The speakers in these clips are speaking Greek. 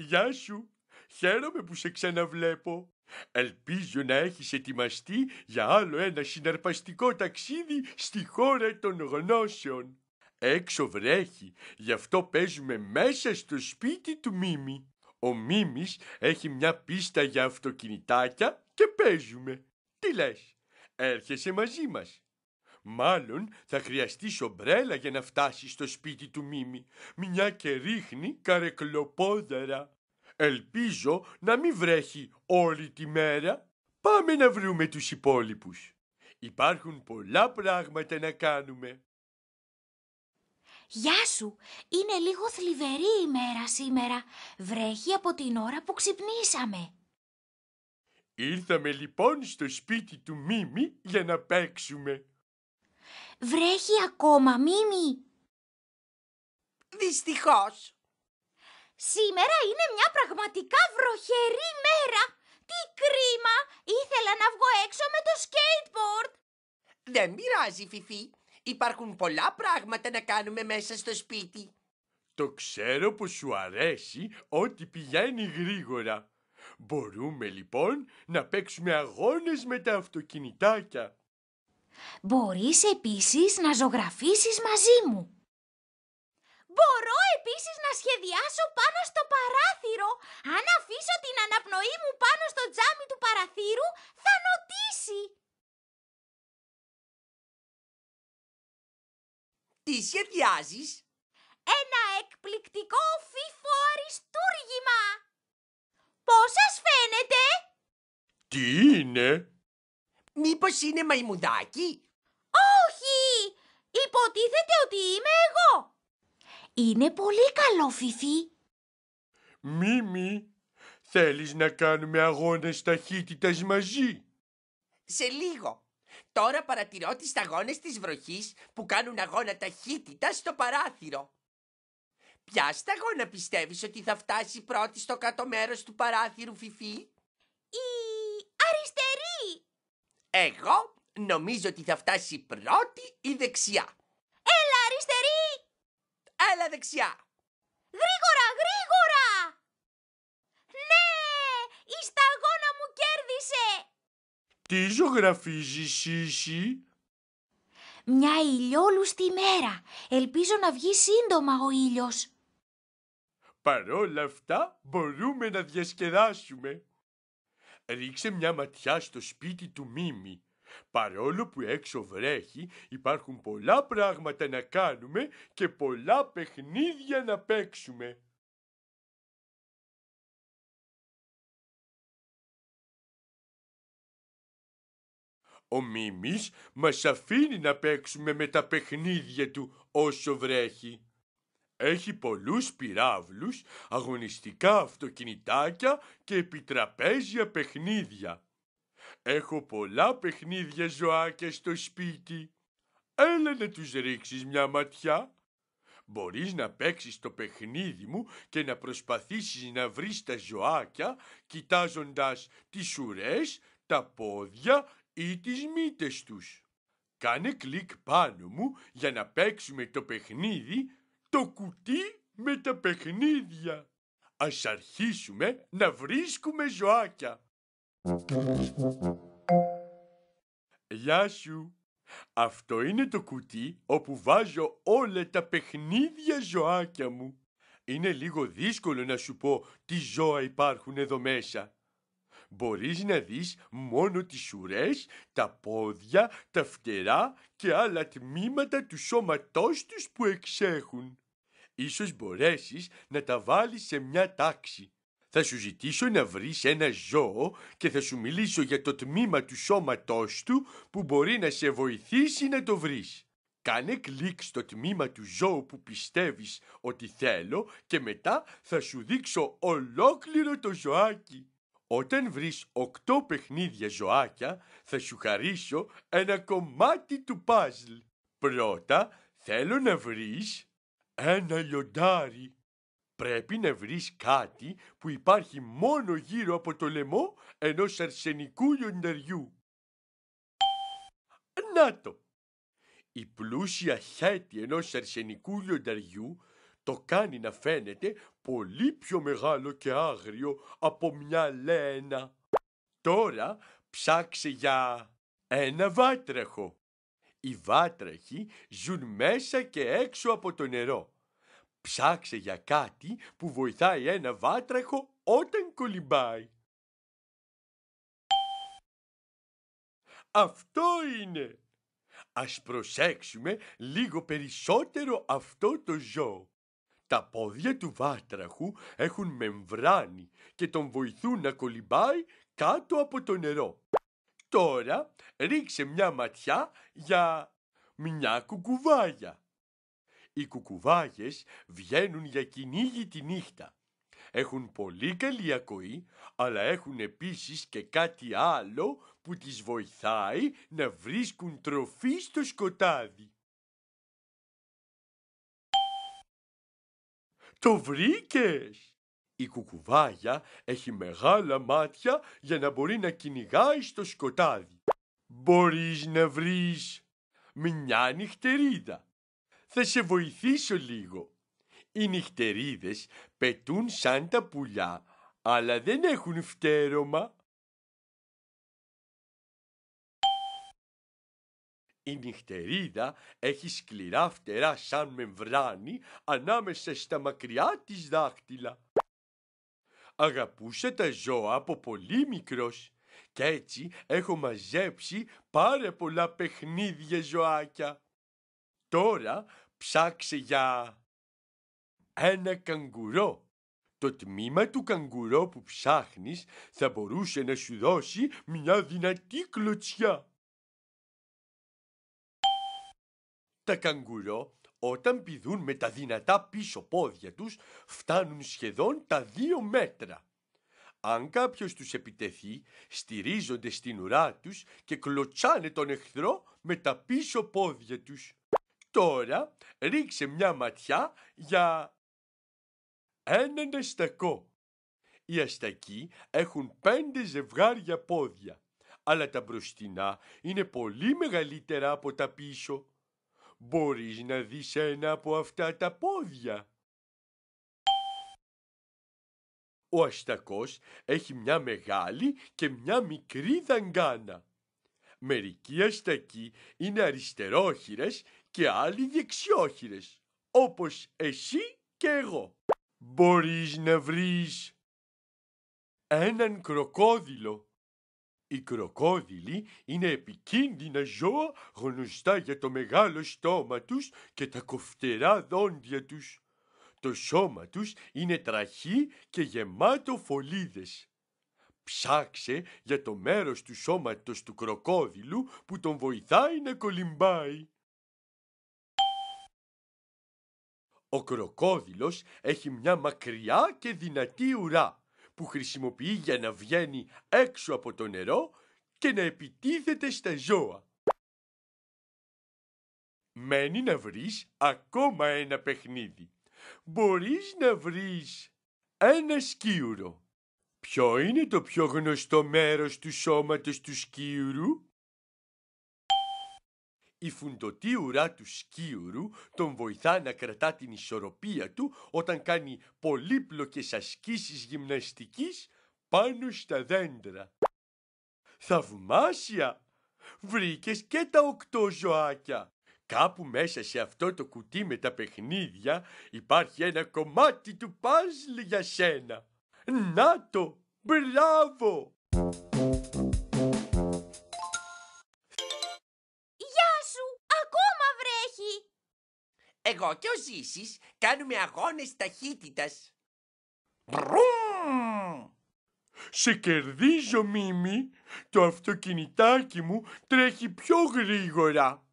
Γεια σου. Χαίρομαι που σε ξαναβλέπω. Ελπίζω να έχεις ετοιμαστεί για άλλο ένα συναρπαστικό ταξίδι στη χώρα των γνώσεων. Έξω βρέχει, γι' αυτό παίζουμε μέσα στο σπίτι του Μίμη. Ο Μίμης έχει μια πίστα για αυτοκινητάκια και παίζουμε. Τι λες, έρχεσαι μαζί μας. Μάλλον θα χρειαστεί σομπρέλα για να φτάσεις στο σπίτι του Μίμη, μια και ρίχνει καρεκλοπόδαρα. Ελπίζω να μην βρέχει όλη τη μέρα. Πάμε να βρούμε τους υπόλοιπους. Υπάρχουν πολλά πράγματα να κάνουμε. Γεια σου! Είναι λίγο θλιβερή η μέρα σήμερα. Βρέχει από την ώρα που ξυπνήσαμε. Ήρθαμε λοιπόν στο σπίτι του Μίμη για να παίξουμε. Βρέχει ακόμα, Μίμη! Δυστυχώς. Σήμερα είναι μια πραγματικά βροχερή μέρα. Τι κρίμα! Ήθελα να βγω έξω με το skateboard. Δεν πειράζει, Φιφί. Υπάρχουν πολλά πράγματα να κάνουμε μέσα στο σπίτι. Το ξέρω πως σου αρέσει ότι πηγαίνει γρήγορα. Μπορούμε λοιπόν να παίξουμε αγώνες με τα αυτοκινητάκια. Μπορείς επίσης να ζωγραφίσεις μαζί μου. Μπορώ επίσης να σχεδιάσω πάνω στο παράθυρο. Αν αφήσω την αναπνοή μου πάνω στο τζάμι του παραθύρου, θα νοτήσει. Τι σχεδιάζεις? Ένα εκπληκτικό φίφο αριστούργημα. Πώς σας φαίνεται? Τι είναι? Μήπως είναι μαϊμουδάκι? Όχι! Υποτίθεται ότι είμαι εγώ. Είναι πολύ καλό, Φιφί. Μίμη, θέλεις να κάνουμε αγώνες ταχύτητας μαζί. Σε λίγο. Τώρα παρατηρώ τις αγώνες της βροχής που κάνουν αγώνα ταχύτητας στο παράθυρο. Ποια σταγόνα πιστεύεις ότι θα φτάσει πρώτη στο κάτω μέρος του παράθυρου, Φιφί? Η αριστερή! Εγώ νομίζω ότι θα φτάσει πρώτη η δεξιά. Έλα δεξιά. Γρήγορα, γρήγορα! Ναι, η σταγόνα μου κέρδισε. Τι ζωγραφίζεις, Σύση? Μια ηλιόλουστη μέρα. Ελπίζω να βγει σύντομα ο ήλιος. Παρόλα αυτά μπορούμε να διασκεδάσουμε. Ρίξε μια ματιά στο σπίτι του Μίμη. Παρόλο που έξω βρέχει, υπάρχουν πολλά πράγματα να κάνουμε και πολλά παιχνίδια να παίξουμε. Ο Μίμης μας αφήνει να παίξουμε με τα παιχνίδια του όσο βρέχει. Έχει πολλούς πυράβλους, αγωνιστικά αυτοκινητάκια και επιτραπέζια παιχνίδια. Έχω πολλά παιχνίδια ζωάκια στο σπίτι. Έλα να τους ρίξεις μια ματιά. Μπορείς να παίξεις το παιχνίδι μου και να προσπαθήσεις να βρεις τα ζωάκια κοιτάζοντας τις ουρές, τα πόδια ή τις μύτες τους. Κάνε κλικ πάνω μου για να παίξουμε το παιχνίδι το κουτί με τα παιχνίδια. Ας αρχίσουμε να βρίσκουμε ζωάκια. Γεια σου. Αυτό είναι το κουτί όπου βάζω όλα τα παιχνίδια ζωάκια μου. Είναι λίγο δύσκολο να σου πω τι ζώα υπάρχουν εδώ μέσα. Μπορείς να δεις μόνο τις ουρές, τα πόδια, τα φτερά και άλλα τμήματα του σώματός τους που εξέχουν. Ίσως μπορέσεις να τα βάλεις σε μια τάξη. Θα σου ζητήσω να βρεις ένα ζώο και θα σου μιλήσω για το τμήμα του σώματός του που μπορεί να σε βοηθήσει να το βρεις. Κάνε κλικ στο τμήμα του ζώου που πιστεύεις ότι θέλω και μετά θα σου δείξω ολόκληρο το ζωάκι. Όταν βρεις οκτώ παιχνίδια ζωάκια θα σου χαρίσω ένα κομμάτι του παζλ. Πρώτα θέλω να βρεις ένα λιοντάρι πρέπει να βρεις κάτι που υπάρχει μόνο γύρω από το λαιμό ενός αρσενικού λιονταριού. Να το! Η πλούσια χέτη ενός αρσενικού λιονταριού το κάνει να φαίνεται πολύ πιο μεγάλο και άγριο από μια λένα. Τώρα ψάξε για ένα βάτραχο. Οι βάτραχοι ζουν μέσα και έξω από το νερό. Ψάξε για κάτι που βοηθάει ένα βάτραχο όταν κολυμπάει. Αυτό είναι! Ας προσέξουμε λίγο περισσότερο αυτό το ζώο. Τα πόδια του βάτραχου έχουν μεμβράνη και τον βοηθούν να κολυμπάει κάτω από το νερό. Τώρα ρίξε μια ματιά για μια κουκουβάγια. Οι κουκουβάγες βγαίνουν για κυνήγι τη νύχτα. Έχουν πολύ καλή ακοή, αλλά έχουν επίσης και κάτι άλλο που τις βοηθάει να βρίσκουν τροφή στο σκοτάδι. Το βρήκες! Η κουκουβάγια έχει μεγάλα μάτια για να μπορεί να κυνηγάει στο σκοτάδι. Μπορείς να βρεις μια νυχτερίδα θα σε βοηθήσω λίγο. Οι νυχτερίδες πετούν σαν τα πουλιά, αλλά δεν έχουν φτέρωμα. Η νυχτερίδα έχει σκληρά φτερά σαν μεμβράνη ανάμεσα στα μακριά της δάχτυλα. Αγαπούσα τα ζώα από πολύ μικρός και έτσι έχω μαζέψει πάρα πολλά παιχνίδια ζωάκια. Τώρα ψάξε για ένα καγκουρό. Το τμήμα του καγκουρό που ψάχνεις θα μπορούσε να σου δώσει μια δυνατή κλωτσιά. Τα καγκουρό όταν πηδούν με τα δυνατά πίσω πόδια τους φτάνουν σχεδόν τα δύο μέτρα. Αν κάποιος τους επιτεθεί, στηρίζονται στην ουρά τους και κλωτσάνε τον εχθρό με τα πίσω πόδια τους. Τώρα ρίξε μια ματιά για έναν αστακό. Οι αστακοί έχουν πέντε ζευγάρια πόδια, αλλά τα μπροστινά είναι πολύ μεγαλύτερα από τα πίσω. Μπορείς να δεις ένα από αυτά τα πόδια. Ο αστακός έχει μια μεγάλη και μια μικρή δαγκάνα. Μερικοί αστακοί είναι αριστερόχειρες και άλλοι δεξιόχειρες, όπως εσύ και εγώ. Μπορείς να βρεις έναν κροκόδιλο. Οι κροκόδιλοι είναι επικίνδυνα ζώα γνωστά για το μεγάλο στόμα τους και τα κοφτερά δόντια τους. Το σώμα τους είναι τραχή και γεμάτο φωλίδες. Ψάξε για το μέρος του σώματος του κροκόδιλου που τον βοηθάει να κολυμπάει. Ο κροκόδιλος έχει μια μακριά και δυνατή ουρά που χρησιμοποιεί για να βγαίνει έξω από το νερό και να επιτίθεται στα ζώα. Μένει να βρεις ακόμα ένα παιχνίδι. Μπορείς να βρεις ένα σκίουρο. Ποιο είναι το πιο γνωστό μέρος του σώματος του σκίουρου? Η φουντωτή ουρά του σκίουρου τον βοηθά να κρατά την ισορροπία του όταν κάνει πολύπλοκες ασκήσεις γυμναστικής πάνω στα δέντρα. Θαυμάσια! Βρήκες και τα οκτώ ζωάκια! Κάπου μέσα σε αυτό το κουτί με τα παιχνίδια υπάρχει ένα κομμάτι του παζλ για σένα. Να το! Μπράβο! εγώ και ο Ζήσης κάνουμε αγώνες ταχύτητας. Μπρουμ! Σε κερδίζω, Μίμη. Το αυτοκινητάκι μου τρέχει πιο γρήγορα.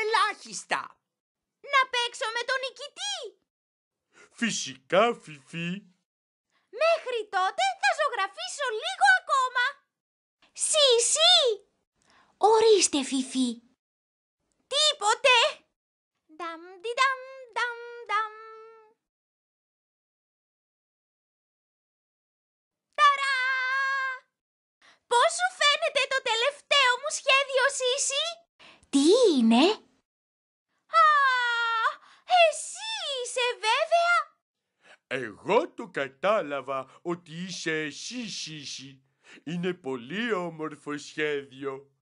Ελάχιστα. Να παίξω με τον νικητή. Φυσικά, Φιφί. Μέχρι τότε θα ζωγραφίσω λίγο ακόμα. Σι, σι. Ορίστε, Φιφί. Τίποτε. Dam di Ταρά! Πώς σου φαίνεται το τελευταίο μου σχέδιο, Σίση? Τι είναι? Α, εσύ είσαι βέβαια! Εγώ το κατάλαβα ότι είσαι εσύ, Σίση. Είναι πολύ όμορφο σχέδιο.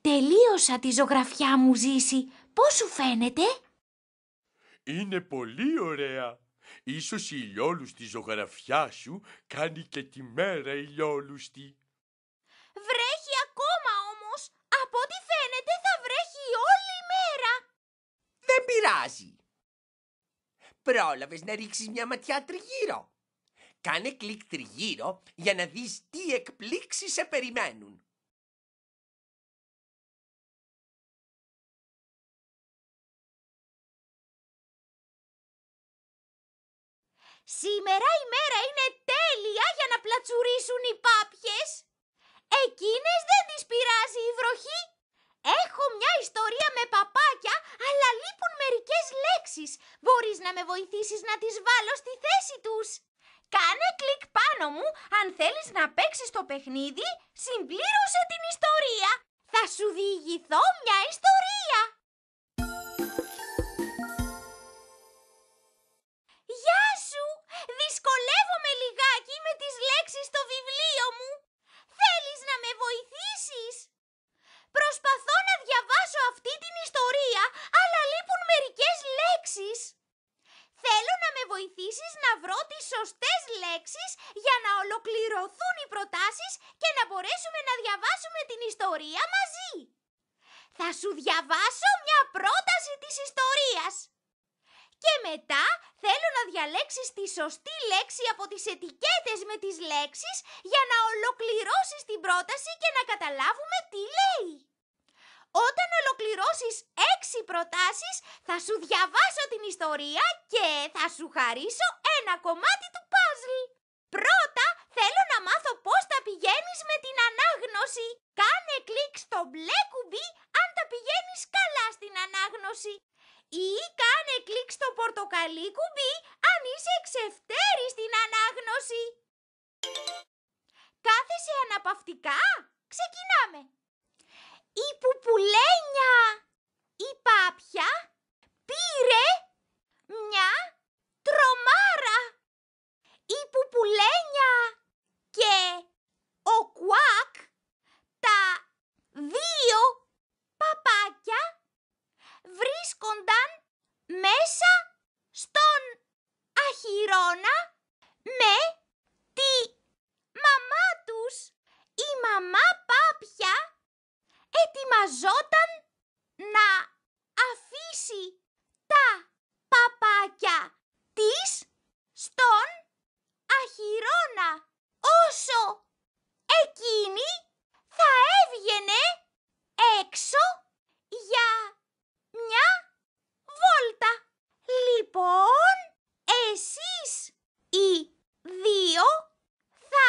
Τελείωσα τη ζωγραφιά μου, Ζήση. Πώς σου φαίνεται? Είναι πολύ ωραία. Ίσως η ηλιόλουστη ζωγραφιά σου κάνει και τη μέρα ηλιόλουστη. Βρέχει ακόμα όμως. Από ό,τι φαίνεται θα βρέχει όλη η μέρα. Δεν πειράζει. Πρόλαβες να ρίξεις μια ματιά τριγύρω. Κάνε κλικ τριγύρω για να δεις τι εκπλήξεις σε περιμένουν. Σήμερα η μέρα είναι τέλεια για να πλατσουρίσουν οι πάπιες. Εκείνες δεν τις πειράζει η βροχή. Έχω μια ιστορία με παπάκια, αλλά λείπουν μερικές λέξεις. Μπορείς να με βοηθήσεις να τις βάλω στη θέση τους. Κάνε κλικ πάνω μου αν θέλεις να παίξεις το παιχνίδι, συμπλήρωσε την ιστορία. Θα σου διηγηθώ μια ιστορία. δυσκολεύομαι λιγάκι με τις λέξεις στο βιβλίο μου. Θέλεις να με βοηθήσεις? Προσπαθώ να διαβάσω αυτή την ιστορία, αλλά λείπουν μερικές λέξεις. Θέλω να με βοηθήσεις να βρω τις σωστές λέξεις για να ολοκληρωθούν οι προτάσεις και να μπορέσουμε να διαβάσουμε την ιστορία μαζί. Θα σου διαβάσω μια πρόταση της ιστορίας. Και μετά θέλω να διαλέξεις τη σωστή λέξη από τις ετικέτες με τις λέξεις για να ολοκληρώσεις την πρόταση και να καταλάβουμε τι λέει. Όταν ολοκληρώσεις έξι προτάσεις θα σου διαβάσω την ιστορία και θα σου χαρίσω ένα κομμάτι του παζλ. Πρώτα θέλω να μάθω πώς τα πηγαίνεις με την ανάγνωση. Κάνε κλικ στο μπλε κουμπί αν τα πηγαίνεις καλά στην ανάγνωση ή κάνε κλικ στο πορτοκαλί κουμπί αν είσαι εξευτέρη στην ανάγνωση. Κάθεσαι αναπαυτικά. Ξεκινάμε. Η πουπουλένια, η πάπια, πήρε μια τρομάρα. Η πουπουλένια και ο κουάκ τα δύο παπάκια βρίσκονταν μέσα στον αχυρώνα με τη μαμά τους. Η μαμά Πάπια ετοιμαζόταν να αφήσει τα παπάκια της στον αχυρώνα όσο εκείνη θα έβγαινε έξω για μια βόλτα. Λοιπόν, εσείς οι δύο θα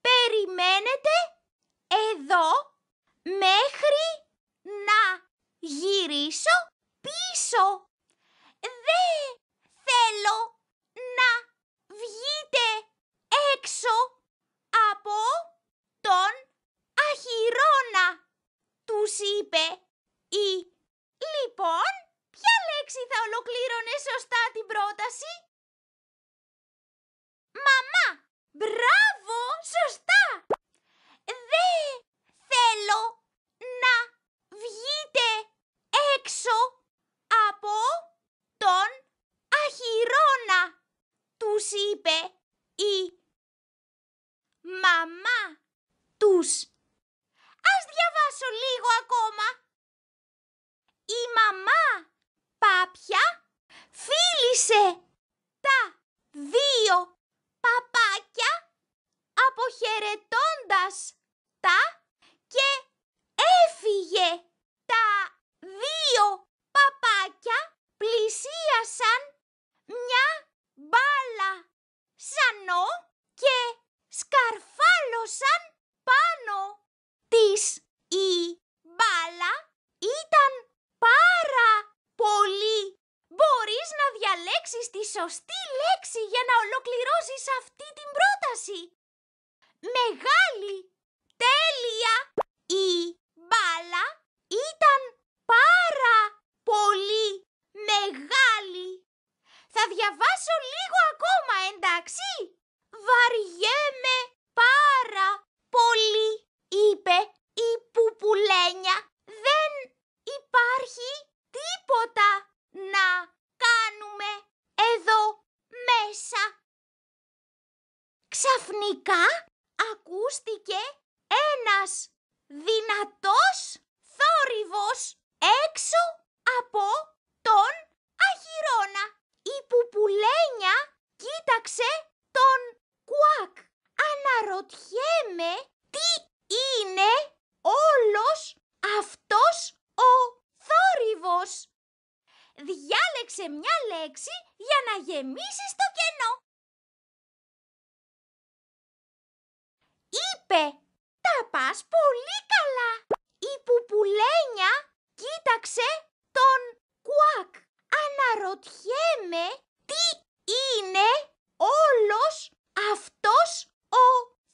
περιμένετε εδώ μέχρι να γυρίσω πίσω. Δεν θέλω να βγείτε έξω από τον αχυρώνα, τους είπε η Λοιπόν, ποια λέξη θα ολοκλήρωνε σωστά την πρόταση? Μαμά! Μπράβο! Σωστά! Δε θέλω να βγείτε έξω από τον αχυρώνα, τους είπε η μαμά τους. Ας διαβάσω λίγο ακόμα μαμά πάπια φίλησε τα δύο παπάκια αποχαιρετώντας τα και έφυγε. Τα δύο παπάκια πλησίασαν μια μπάλα σανό και σκαρφάλωσαν πάνω της η μπάλα ήταν πάρα πολύ. Μπορείς να διαλέξεις τη σωστή λέξη για να ολοκληρώσεις αυτή την πρόταση. Μεγάλη, τέλεια, η μπάλα ήταν πάρα πολύ μεγάλη. Θα διαβάσω λίγο ακόμα, εντάξει. Βαριέμαι πάρα πολύ, είπε η πουπουλένια. Δεν υπάρχει τίποτα να κάνουμε εδώ μέσα. Ξαφνικά ακούστηκε ένας δυνατός θόρυβος έξω από τον Αχυρώνα. Η πουπουλένια κοίταξε τον κουάκ. Αναρωτιέμαι τι είναι όλος αυτός ο θόρυβος. Διάλεξε μια λέξη για να γεμίσεις το κενό. Είπε, τα πας πολύ καλά. Η πουπουλένια κοίταξε τον κουάκ. Αναρωτιέμαι τι είναι όλος αυτός ο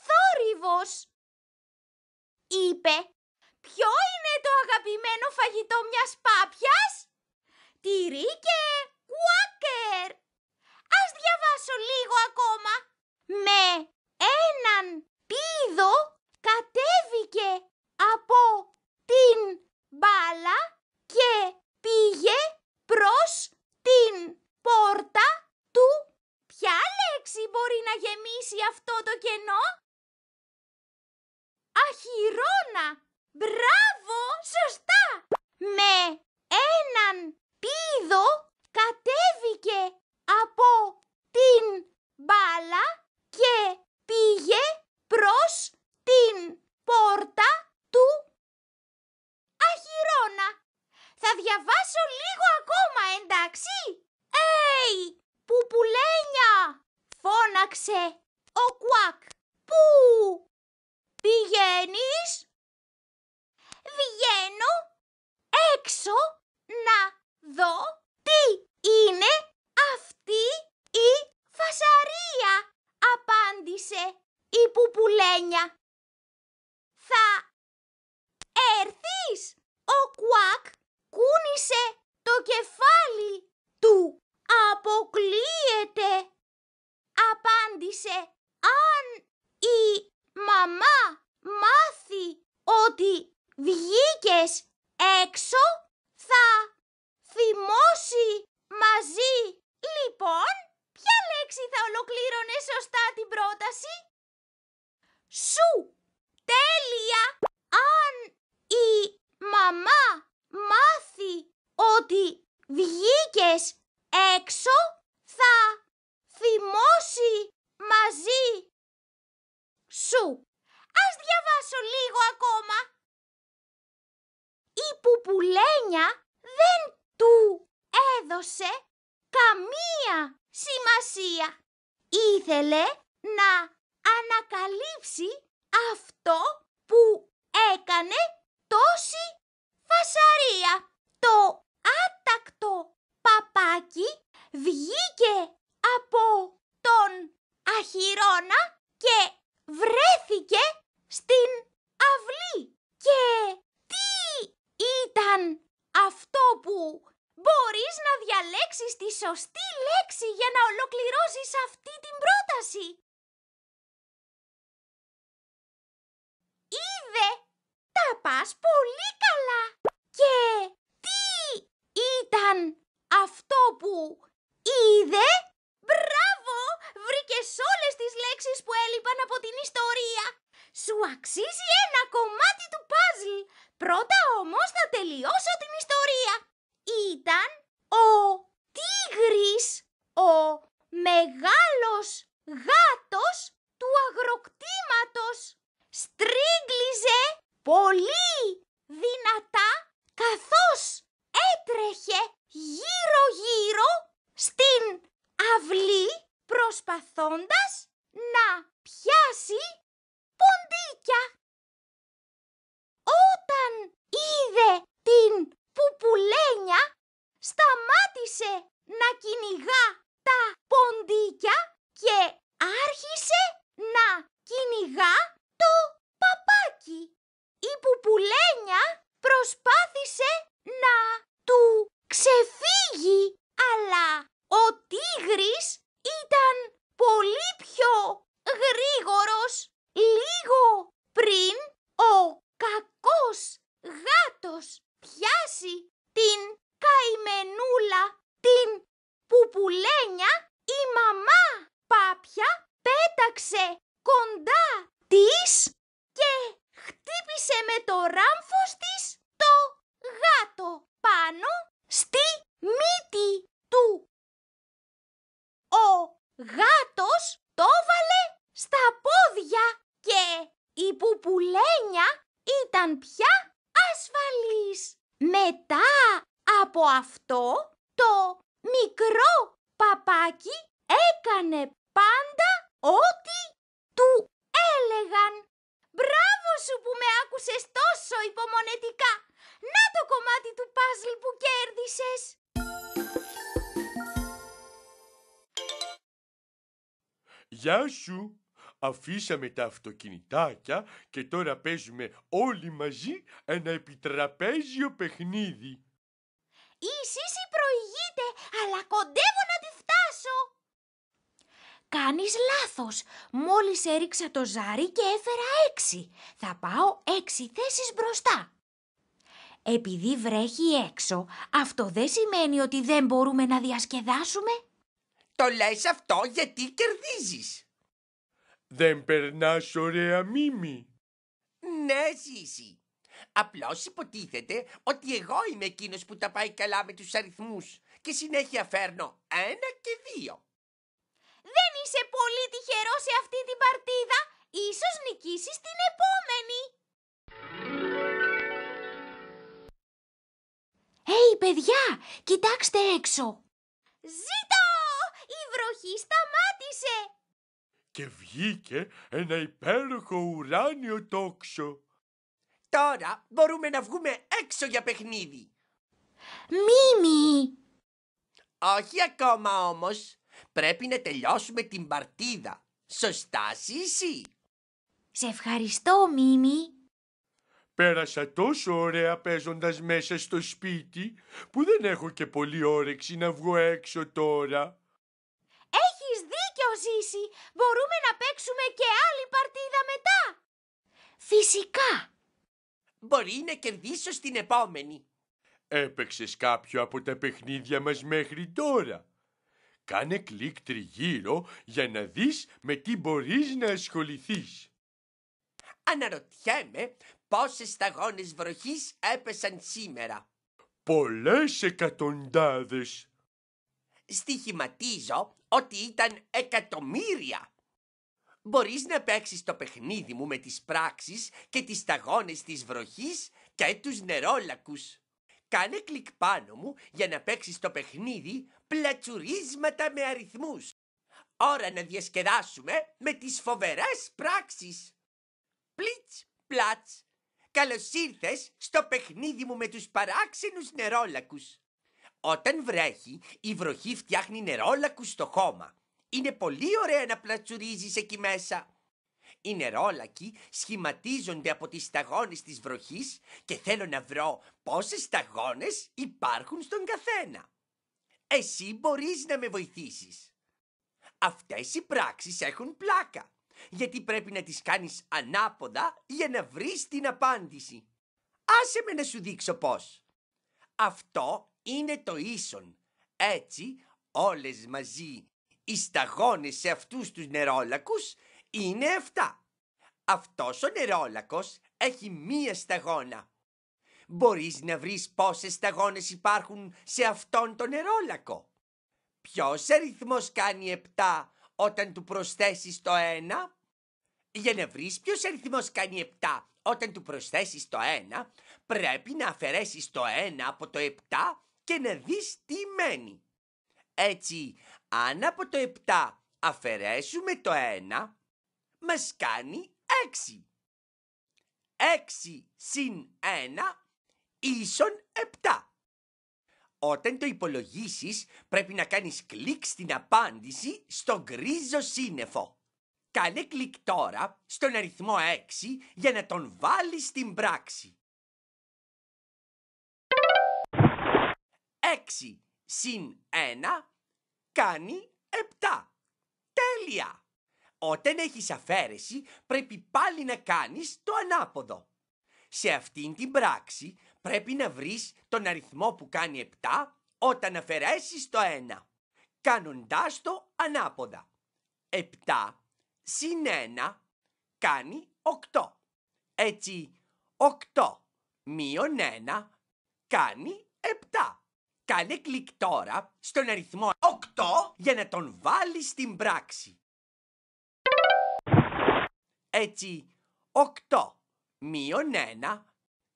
θόρυβος. Είπε, φαγητό μιας πάπιας, τυρί και κουάκερ. Ας διαβάσω λίγο ακόμα. Με έναν πίδο κατέβηκε από την μπάλα και πήγε προς την πόρτα του. Ποια λέξη μπορεί να γεμίσει αυτό το κενό? Αχυρώνα! Μπράβο, σωστά! Με έναν πίδο κατέβηκε από την μπάλα και πήγε προς την πόρτα του Αχυρώνα. Θα διαβάσω λίγο ακόμα, εντάξει! «Ει, πουπουλένια!» φώναξε ο Κουάκ. «Πού πηγαίνεις» βγαίνω έξω να δω τι είναι αυτή η φασαρία, απάντησε η πουπουλένια. Θα έρθεις, ο κουάκ κούνησε το κεφάλι του. Αποκλείεται, απάντησε αν η μαμά μάθει ότι βγήκες έξω θα θυμώσει μαζί. Λοιπόν, ποια λέξη θα ολοκλήρωνε σωστά την πρόταση? Σου! Τέλεια! Αν η μαμά μάθει ότι βγήκες έξω θα θυμώσει μαζί σου. Ας διαβάσω λίγο ακόμα η πουπουλένια δεν του έδωσε καμία σημασία. Ήθελε να ανακαλύψει αυτό που έκανε τόση φασαρία. Το άτακτο παπάκι βγήκε από τον αχυρώνα και βρέθηκε στην αυλή και ήταν αυτό που μπορείς να διαλέξεις τη σωστή λέξη για να ολοκληρώσεις αυτή την πρόταση. Είδε, τα πας πολύ καλά. Και τι ήταν αυτό που είδε. Μπράβο, βρήκες όλες τις λέξεις που έλειπαν από την ιστορία. Σου αξίζει ένα κομμάτι του παζλ. Πρώτα όμως θα τελειώσω την ιστορία. Ήταν ο τίγρης, ο μεγάλος γάτος του αγροκτηματος στριγγλιζε Στρίγκλιζε πολύ δυνατά καθώς έτρεχε γύρω-γύρω στην αυλή προσπαθώντας να πιάσει ποντίκια. Όταν είδε την πουπουλένια, σταμάτησε να κυνηγά τα ποντίκια και άρχισε να κυνηγά το παπάκι. Η πουπουλένια προσπάθησε να του ξεφύγει, αλλά ο τίγρης ήταν πολύ πιο γρήγορος λίγο πριν ο κακός γάτος πιάσει αφήσαμε τα αυτοκινητάκια και τώρα παίζουμε όλοι μαζί ένα επιτραπέζιο παιχνίδι. Η Σύση προηγείται, αλλά κοντεύω να τη φτάσω. Κάνεις λάθος. Μόλις έριξα το ζάρι και έφερα έξι. Θα πάω έξι θέσεις μπροστά. Επειδή βρέχει έξω, αυτό δεν σημαίνει ότι δεν μπορούμε να διασκεδάσουμε. Το λες αυτό γιατί κερδίζεις. Δεν περνάς ωραία μίμη. Ναι, Ζήση. Απλώς υποτίθεται ότι εγώ είμαι εκείνος που τα πάει καλά με τους αριθμούς και συνέχεια φέρνω ένα και δύο. Δεν είσαι πολύ τυχερός σε αυτή την παρτίδα. Ίσως νικήσεις την επόμενη. Έι, hey, παιδιά, κοιτάξτε έξω. Ζήτω! Η βροχή σταμάτησε και βγήκε ένα υπέροχο ουράνιο τόξο. Τώρα μπορούμε να βγούμε έξω για παιχνίδι. Μίμη! Όχι ακόμα όμως. Πρέπει να τελειώσουμε την παρτίδα. Σωστά, Σύση. Σε ευχαριστώ, Μίμη. Πέρασα τόσο ωραία παίζοντας μέσα στο σπίτι που δεν έχω και πολύ όρεξη να βγω έξω τώρα ο Ζήση μπορούμε να παίξουμε και άλλη παρτίδα μετά. Φυσικά. Μπορεί να κερδίσω στην επόμενη. Έπαιξες κάποιο από τα παιχνίδια μας μέχρι τώρα. Κάνε κλικ τριγύρω για να δεις με τι μπορείς να ασχοληθείς. Αναρωτιέμαι πόσες σταγόνες βροχής έπεσαν σήμερα. Πολλές εκατοντάδες στοιχηματίζω ότι ήταν εκατομμύρια. Μπορείς να παίξεις το παιχνίδι μου με τις πράξεις και τις σταγόνες της βροχής και τους νερόλακους. Κάνε κλικ πάνω μου για να παίξεις το παιχνίδι πλατσουρίσματα με αριθμούς. Ώρα να διασκεδάσουμε με τις φοβερές πράξεις. Πλίτς, πλάτς. Καλώς ήρθες στο παιχνίδι μου με τους παράξενους νερόλακους. Όταν βρέχει, η βροχή φτιάχνει νερόλακου στο χώμα. Είναι πολύ ωραία να πλατσουρίζεις εκεί μέσα. Οι νερόλακοι σχηματίζονται από τις σταγόνες της βροχής και θέλω να βρω πόσες σταγόνες υπάρχουν στον καθένα. Εσύ μπορείς να με βοηθήσεις. Αυτές οι πράξεις έχουν πλάκα, γιατί πρέπει να τις κάνεις ανάποδα για να βρεις την απάντηση. Άσε με να σου δείξω πώς. Αυτό είναι το ίσον. Έτσι όλες μαζί οι σταγόνες σε αυτούς τους νερόλακους είναι 7. Αυτός ο νερόλακος έχει μία σταγόνα. Μπορείς να βρεις πόσες σταγόνες υπάρχουν σε αυτόν τον νερόλακο. Ποιος αριθμός κάνει 7 όταν του προσθέσεις το 1? Για να βρεις ποιος αριθμός κάνει 7 όταν του προσθέσεις το 1, πρέπει να αφαιρέσεις το 1 από το 7 και να δεις τι μένει. Έτσι, αν από το 7 αφαιρέσουμε το 1, μας κάνει 6. 6 συν 1 ίσον 7. Όταν το υπολογίσεις πρέπει να κάνεις κλικ στην απάντηση στο γκρίζο σύννεφο. Κάνε κλικ τώρα στον αριθμό 6 για να τον βάλεις στην πράξη. 6 συν 1 κάνει 7. Τέλεια! Όταν έχεις αφαίρεση πρέπει πάλι να κάνεις το ανάποδο. Σε αυτήν την πράξη πρέπει να βρεις τον αριθμό που κάνει 7 όταν αφαιρέσεις το 1, κάνοντάς το ανάποδα. 7 συν 1 κάνει 8. Έτσι, 8 μείον 1 κάνει 7. Κάνε κλικ τώρα στον αριθμό 8 για να τον βάλεις στην πράξη. Έτσι, 8 μείον 1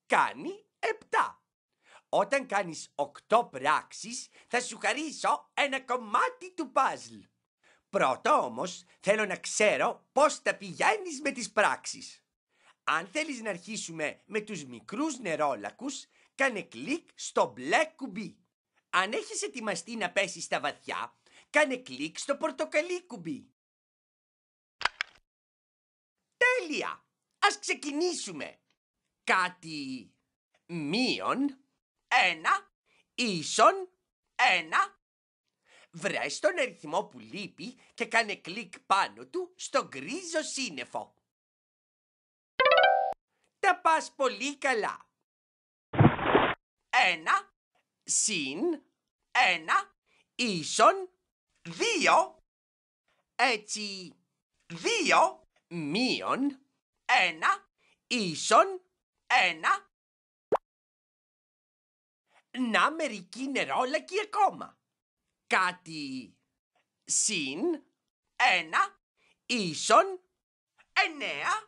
κάνει 7. Όταν κάνεις 8 πράξεις θα σου χαρίσω ένα κομμάτι του παζλ. Πρώτα όμως θέλω να ξέρω πώς τα πηγαίνεις με τις πράξεις. Αν θέλεις να αρχίσουμε με τους μικρούς νερόλακους, κάνε κλικ στο μπλε κουμπί. Αν έχεις ετοιμαστεί να πέσεις στα βαθιά, κάνε κλικ στο πορτοκαλί κουμπί. Τέλεια! Ας ξεκινήσουμε. Κάτι μείον ένα ίσον ένα. Βρες τον αριθμό που λείπει και κάνε κλικ πάνω του στο γκρίζο σύννεφο. Τα πας πολύ καλά. Ένα, συν ένα ίσον δύο. Έτσι δύο μείον ένα ίσον ένα. Να μερική νερόλακη ακόμα. Κάτι συν ένα ίσον εννέα.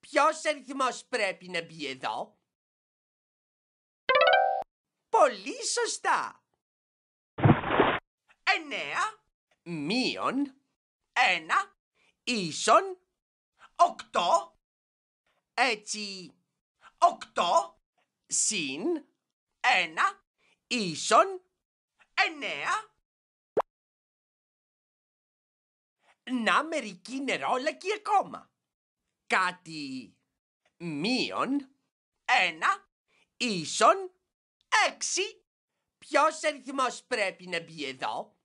Ποιος αριθμός πρέπει να μπει εδώ. Πολύ σωστά. Εννέα μείον ένα ίσον οκτώ. Έτσι, οκτώ συν ένα ίσον εννέα. Να μερική νερόλακοι ακόμα. Κάτι μείον ένα ίσον έξι Ποιος αριθμός πρέπει να μπει εδώ.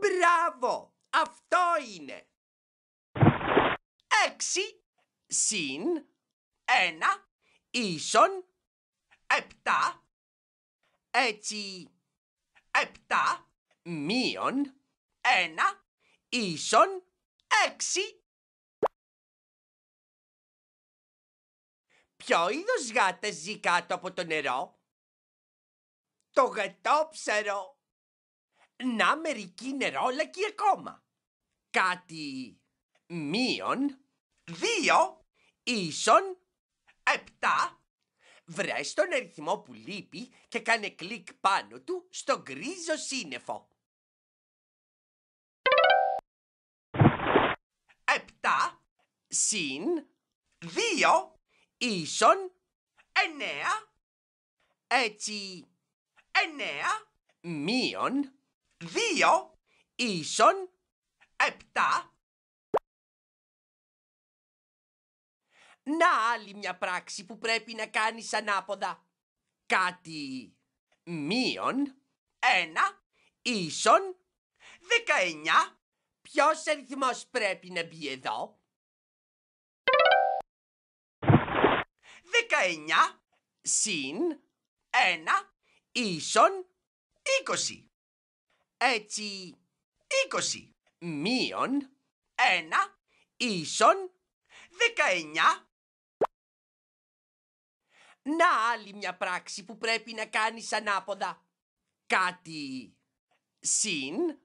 Μπράβο, αυτό είναι. Έξι συν ένα ίσον επτά. Έτσι, επτά μείον ένα ίσον έξι. Ποιο είδος γάτα ζει κάτω από το νερό? Το γατόψαρο. Να μερικοί νερόλακοι ακόμα. Κάτι μείον δύο ίσον επτά. Βρες τον αριθμό που λείπει και κάνε κλικ πάνω του στο γκρίζο σύννεφο. Επτά συν δύο ίσον εννέα. Έτσι, εννέα μείον δύο ίσον επτά. Να άλλη μια πράξη που πρέπει να κάνεις ανάποδα. Κάτι μείον ένα ίσον δεκαεννιά. Ποιος αριθμός πρέπει να μπει εδώ. 19 συν 1 ίσον 20. Έτσι 20 μείον 1 ίσον 19. Να άλλη μια πράξη που πρέπει να κάνεις ανάποδα. Κάτι συν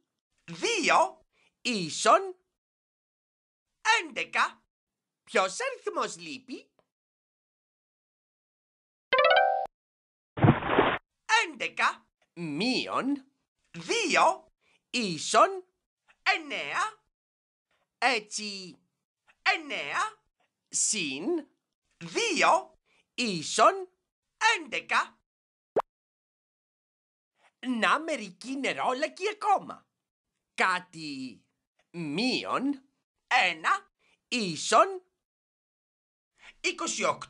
2 ίσον 11. Ποιος αριθμός λείπει? έντεκα μείον δύο ίσον εννέα. Έτσι εννέα συν δύο ίσον έντεκα. Να μερική νερόλακη ακόμα. Κάτι μείον ένα ίσον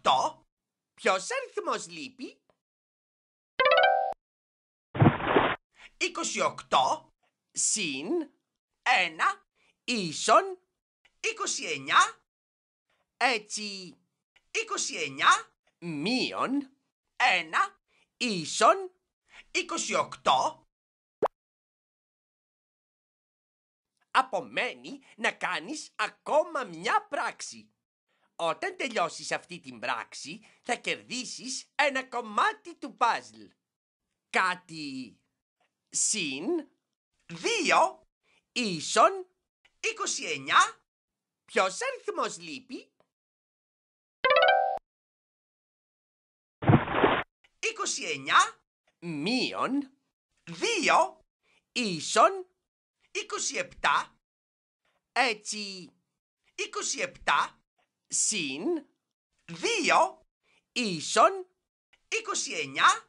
28. Ποιος αριθμός λείπει? 28 συν 1 ίσον 29. Έτσι, 29 μείον 1 ίσον 28. Απομένει να κάνεις ακόμα μια πράξη. Όταν τελειώσεις αυτή την πράξη, θα κερδίσεις ένα κομμάτι του παζλ. Κάτι συν 2 ίσον 29. Ποιος αριθμός λείπει? 29 μείον 2 ίσον 27. Έτσι 27 συν 2 ίσον 29.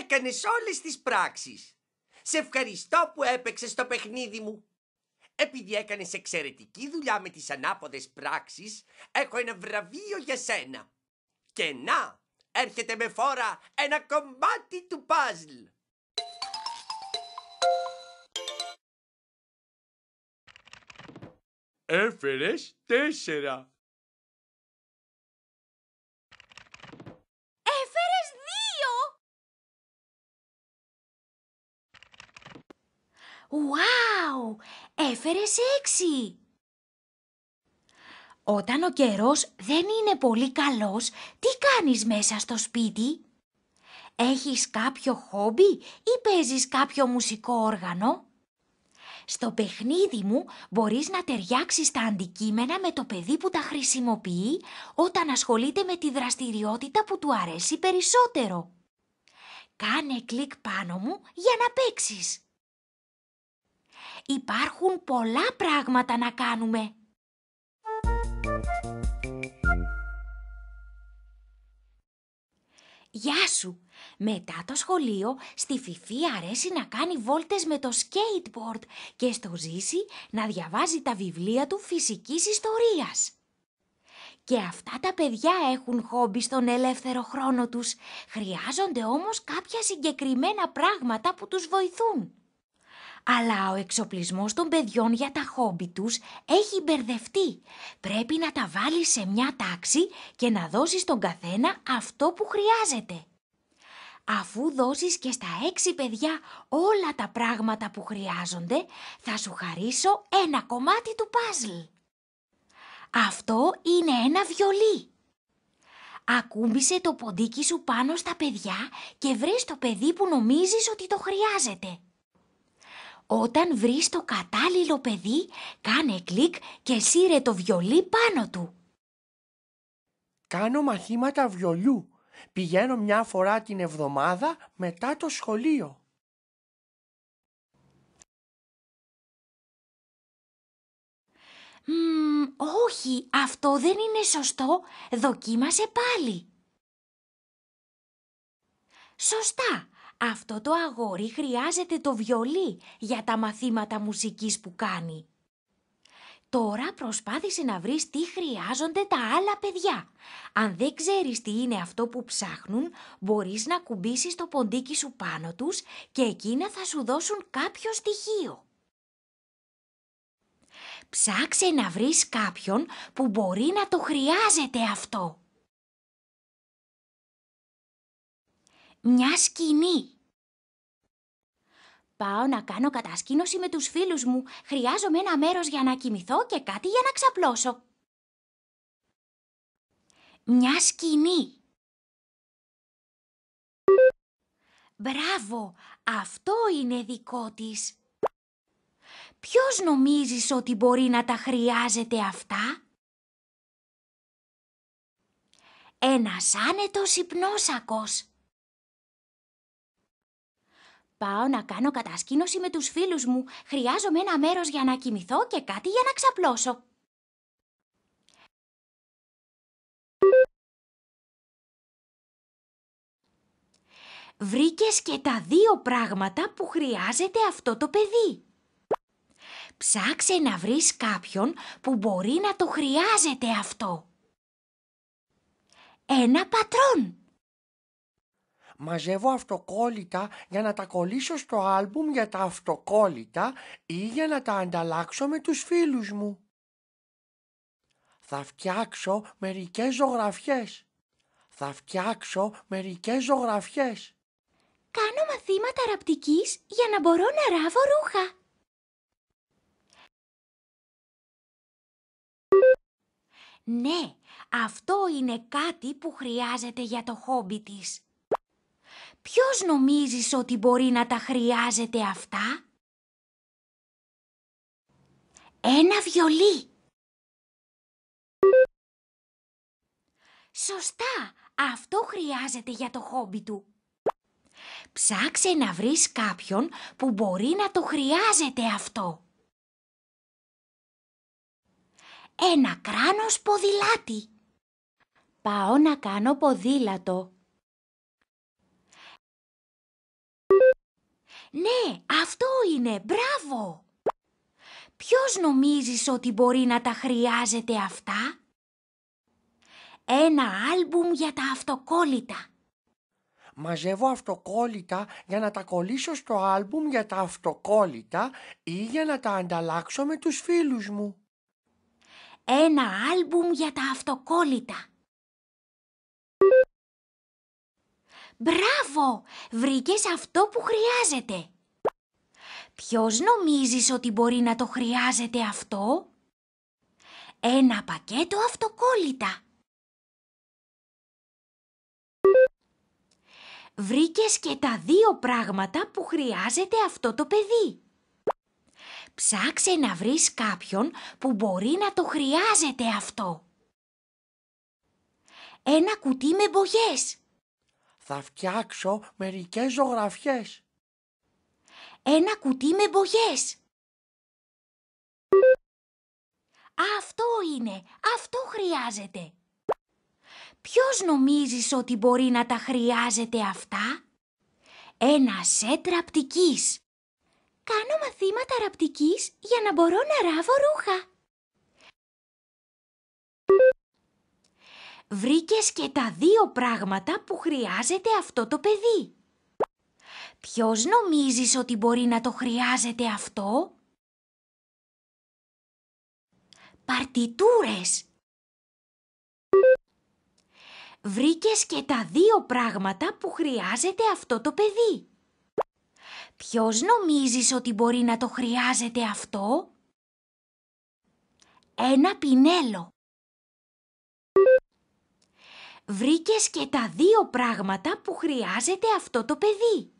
Έκανες όλες τις πράξεις. Σε ευχαριστώ που έπαιξες το παιχνίδι μου. Επειδή έκανες εξαιρετική δουλειά με τις ανάποδες πράξεις, έχω ένα βραβείο για σένα. Και να, έρχεται με φόρα ένα κομμάτι του παζλ. Έφερες τέσσερα. Ουάου! Έφερες έξι! Όταν ο καιρός δεν είναι πολύ καλός, τι κάνεις μέσα στο σπίτι? Έχεις κάποιο χόμπι ή παίζεις κάποιο μουσικό όργανο? Στο παιχνίδι μου μπορείς να ταιριάξεις τα αντικείμενα με το παιδί που τα χρησιμοποιεί όταν ασχολείται με τη δραστηριότητα που του αρέσει περισσότερο. Κάνε κλικ πάνω μου για να παίξεις. Υπάρχουν πολλά πράγματα να κάνουμε. Γεια σου! Μετά το σχολείο, στη Φιφή αρέσει να κάνει βόλτες με το skateboard και στο ζήσει να διαβάζει τα βιβλία του φυσικής ιστορίας. Και αυτά τα παιδιά έχουν χόμπι στον ελεύθερο χρόνο τους. Χρειάζονται όμως κάποια συγκεκριμένα πράγματα που τους βοηθούν. Αλλά ο εξοπλισμός των παιδιών για τα χόμπι τους έχει μπερδευτεί. Πρέπει να τα βάλεις σε μια τάξη και να δώσεις στον καθένα αυτό που χρειάζεται. Αφού δώσεις και στα έξι παιδιά όλα τα πράγματα που χρειάζονται, θα σου χαρίσω ένα κομμάτι του παζλ. Αυτό είναι ένα βιολί. Ακούμπησε το ποντίκι σου πάνω στα παιδιά και βρες το παιδί που νομίζεις ότι το χρειάζεται. Όταν βρεις το κατάλληλο παιδί, κάνε κλικ και σύρε το βιολί πάνω του. Κάνω μαθήματα βιολιού. Πηγαίνω μια φορά την εβδομάδα μετά το σχολείο. Μ, όχι, αυτό δεν είναι σωστό. Δοκίμασε πάλι. Σωστά. Αυτό το αγόρι χρειάζεται το βιολί για τα μαθήματα μουσικής που κάνει. Τώρα προσπάθησε να βρεις τι χρειάζονται τα άλλα παιδιά. Αν δεν ξέρεις τι είναι αυτό που ψάχνουν, μπορείς να κουμπίσεις το ποντίκι σου πάνω τους και εκείνα θα σου δώσουν κάποιο στοιχείο. Ψάξε να βρεις κάποιον που μπορεί να το χρειάζεται αυτό. μια σκηνή. Πάω να κάνω κατασκήνωση με τους φίλους μου. Χρειάζομαι ένα μέρος για να κοιμηθώ και κάτι για να ξαπλώσω. Μια σκηνή. Μπράβο, αυτό είναι δικό της. Ποιος νομίζεις ότι μπορεί να τα χρειάζεται αυτά? Ένας άνετος υπνόσακος. Πάω να κάνω κατασκήνωση με τους φίλους μου. Χρειάζομαι ένα μέρος για να κοιμηθώ και κάτι για να ξαπλώσω. Βρήκες και τα δύο πράγματα που χρειάζεται αυτό το παιδί. Ψάξε να βρεις κάποιον που μπορεί να το χρειάζεται αυτό. Ένα πατρόν μαζεύω αυτοκόλλητα για να τα κολλήσω στο άλμπουμ για τα αυτοκόλλητα ή για να τα ανταλλάξω με τους φίλους μου. Θα φτιάξω μερικές ζωγραφιές. Θα φτιάξω μερικές ζωγραφιές. Κάνω μαθήματα ραπτικής για να μπορώ να ράβω ρούχα. Ναι, αυτό είναι κάτι που χρειάζεται για το χόμπι της. Ποιος νομίζεις ότι μπορεί να τα χρειάζεται αυτά? Ένα βιολί. Σωστά, αυτό χρειάζεται για το χόμπι του. Ψάξε να βρεις κάποιον που μπορεί να το χρειάζεται αυτό. Ένα κράνος ποδηλάτη. Πάω να κάνω ποδήλατο. Ναι, αυτό είναι, μπράβο! Ποιος νομίζεις ότι μπορεί να τα χρειάζεται αυτά? Ένα άλμπουμ για τα αυτοκόλλητα. Μαζεύω αυτοκόλλητα για να τα κολλήσω στο άλμπουμ για τα αυτοκόλλητα ή για να τα ανταλλάξω με τους φίλους μου. Ένα άλμπουμ για τα αυτοκόλλητα. Μπράβο! Βρήκες αυτό που χρειάζεται. Ποιος νομίζεις ότι μπορεί να το χρειάζεται αυτό? Ένα πακέτο αυτοκόλλητα. Βρήκες και τα δύο πράγματα που χρειάζεται αυτό το παιδί. Ψάξε να βρεις κάποιον που μπορεί να το χρειάζεται αυτό. Ένα κουτί με μπογιές θα φτιάξω μερικές ζωγραφιές. Ένα κουτί με μπογιές. Αυτό είναι, αυτό χρειάζεται. Ποιος νομίζεις ότι μπορεί να τα χρειάζεται αυτά? Ένα σετ ραπτικής. Κάνω μαθήματα ραπτικής για να μπορώ να ράβω ρούχα. βρήκες και τα δύο πράγματα που χρειάζεται αυτό το παιδί. Ποιος νομίζεις ότι μπορεί να το χρειάζεται αυτό? Παρτιτούρες. Βρήκες και τα δύο πράγματα που χρειάζεται αυτό το παιδί. Ποιος νομίζεις ότι μπορεί να το χρειάζεται αυτό? Ένα πινέλο βρήκες και τα δύο πράγματα που χρειάζεται αυτό το παιδί.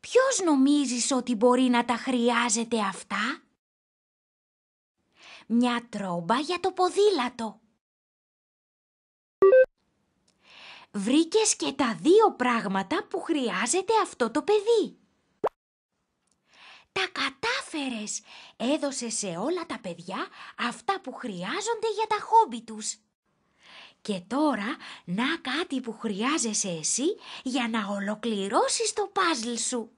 Ποιος νομίζεις ότι μπορεί να τα χρειάζεται αυτά? Μια τρόμπα για το ποδήλατο. Βρήκες και τα δύο πράγματα που χρειάζεται αυτό το παιδί. Τα κατάφερες! Έδωσες σε όλα τα παιδιά αυτά που χρειάζονται για τα χόμπι τους. Και τώρα να κάτι που χρειάζεσαι εσύ για να ολοκληρώσεις το παζλ σου.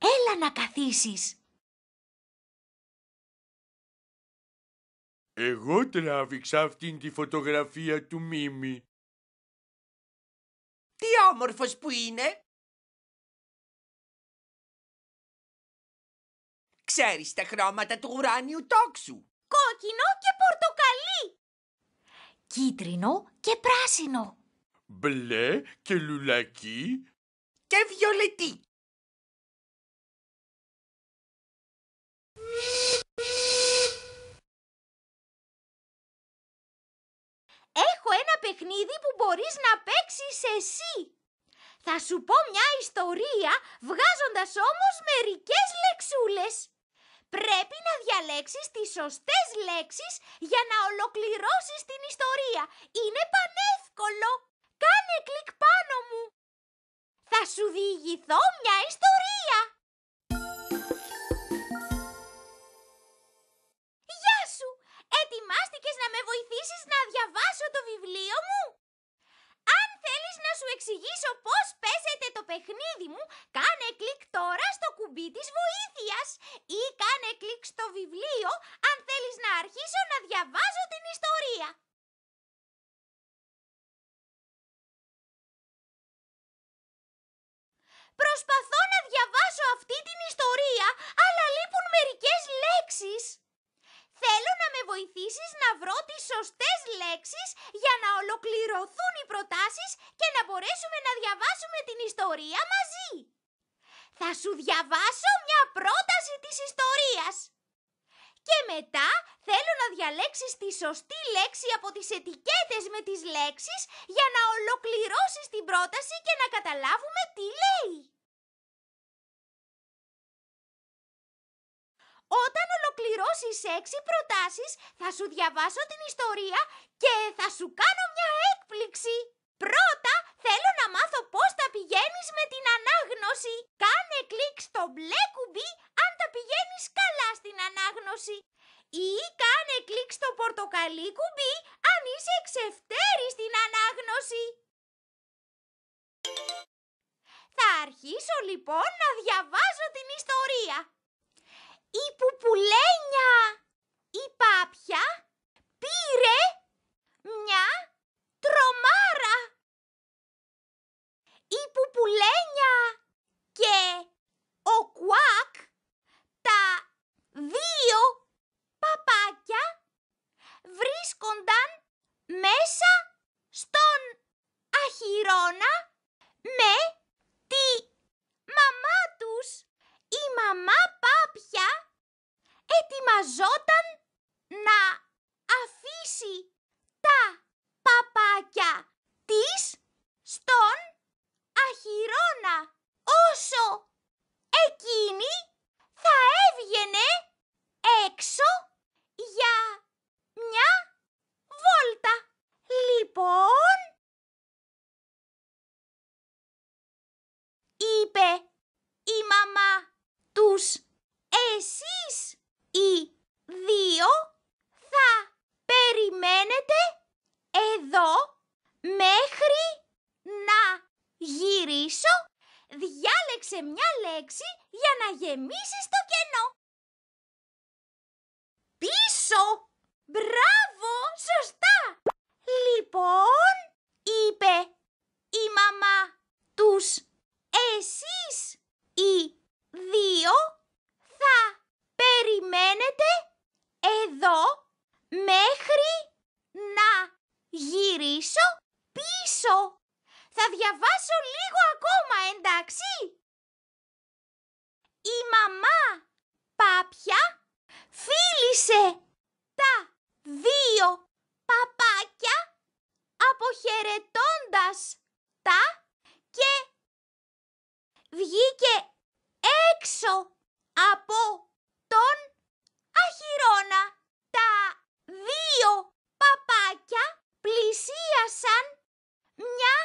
Έλα να καθίσεις. Εγώ τράβηξα αυτήν τη φωτογραφία του Μίμη. Τι όμορφος που είναι! Ξέρεις τα χρώματα του ουράνιου τόξου. Κόκκινο και πορτοκαλί. Κίτρινο και πράσινο. Μπλε και λουλακί. Και βιολετή. έχω ένα παιχνίδι που μπορείς να παίξεις εσύ. Θα σου πω μια ιστορία βγάζοντας όμως μερικές λεξούλες. Πρέπει να διαλέξεις τις σωστές λέξεις για να ολοκληρώσεις την ιστορία. Είναι πανεύκολο. Κάνε κλικ πάνω μου. Θα σου διηγηθώ μια ιστορία. και να με βοηθήσεις να διαβάσω το βιβλίο μου? Αν θέλεις να σου εξηγήσω πώς παίζεται το παιχνίδι μου, κάνε κλικ τώρα στο κουμπί της βοήθειας ή κάνε κλικ στο βιβλίο αν θέλεις να αρχίσω να διαβάζω την ιστορία. Προσπαθώ να διαβάσω αυτή την ιστορία, αλλά λείπουν μερικές λέξεις. Θέλω να με βοηθήσεις να βρω τις σωστές λέξεις για να ολοκληρωθούν οι προτάσεις και να μπορέσουμε να διαβάσουμε την ιστορία μαζί. Θα σου διαβάσω μια πρόταση της ιστορίας. Και μετά θέλω να διαλέξεις τη σωστή λέξη από τις ετικέτες με τις λέξεις για να ολοκληρώσεις την πρόταση και να καταλάβουμε τι λέει. Όταν ολοκληρώσεις έξι προτάσεις, θα σου διαβάσω την ιστορία και θα σου κάνω μια έκπληξη. Πρώτα θέλω να μάθω πώς τα πηγαίνεις με την ανάγνωση. Κάνε κλικ στο μπλε κουμπί αν τα πηγαίνεις καλά στην ανάγνωση. Ή κάνε κλικ στο πορτοκαλί κουμπί αν είσαι εξευτέρη στην ανάγνωση. Θα αρχίσω λοιπόν να διαβάζω την ιστορία η πουπουλένια, η πάπια, πήρε μια τρομάρα. Η πουπουλένια και ο κουάκ, τα δύο παπάκια, βρίσκονταν μέσα στον αχυρώνα με τη μαμά τους η μαμά Πάπια ετοιμαζόταν να αφήσει τα παπάκια της στον αχυρώνα όσο εκείνη θα έβγαινε έξω για μια βόλτα. Λοιπόν, είπε η μαμά τους εσείς οι δύο θα περιμένετε εδώ μέχρι να γυρίσω. Διάλεξε μια λέξη για να γεμίσεις το κενό. Πίσω! Μπράβο! Σωστά! Λοιπόν, είπε η μαμά τους εσείς οι θα περιμένετε εδώ μέχρι να γυρίσω πίσω. Θα διαβάσω λίγο ακόμα, εντάξει. Η μαμά πάπια φίλησε τα δύο παπάκια αποχαιρετώντας τα και βγήκε έξω από τον Αχυρώνα. Τα δύο παπάκια πλησίασαν μια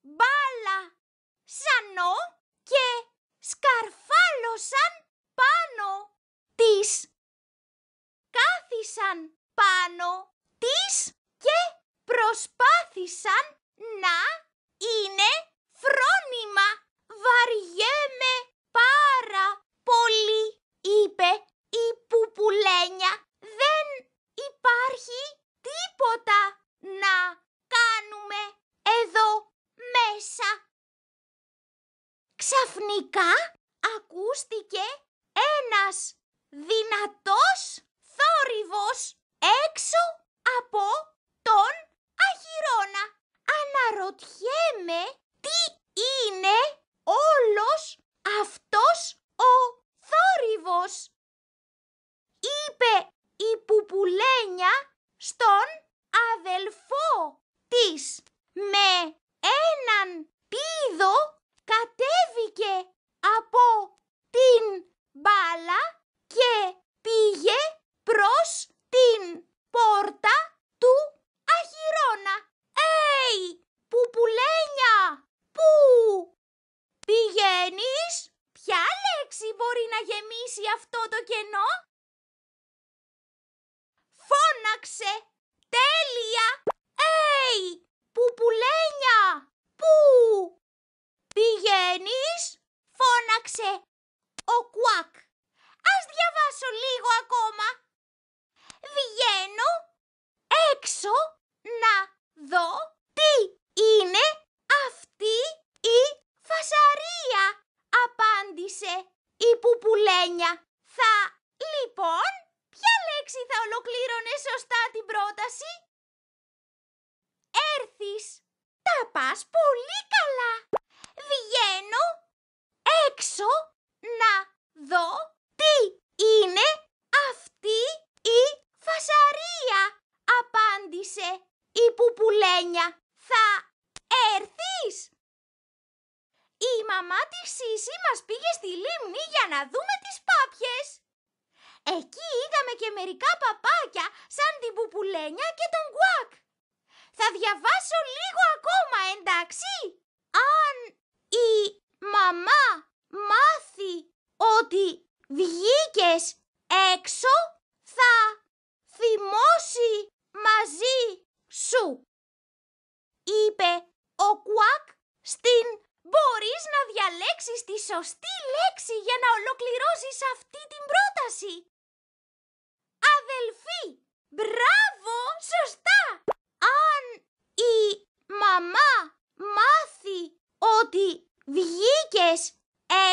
μπάλα σανό και σκαρφάλωσαν πάνω της. Κάθισαν πάνω της και προσπάθησαν να είναι φρόνημα. Βαριέμαι πάρα πολύ, είπε η πουπουλένια. Δεν υπάρχει τίποτα να κάνουμε εδώ μέσα. Ξαφνικά ακούστηκε ένας δυνατός θόρυβος έξω από τον Αγυρώνα. Αναρωτιέμαι τι είναι όλος αυτός ο θόρυβος. Είπε η πουπουλένια στον αδελφό της με έναν πίδο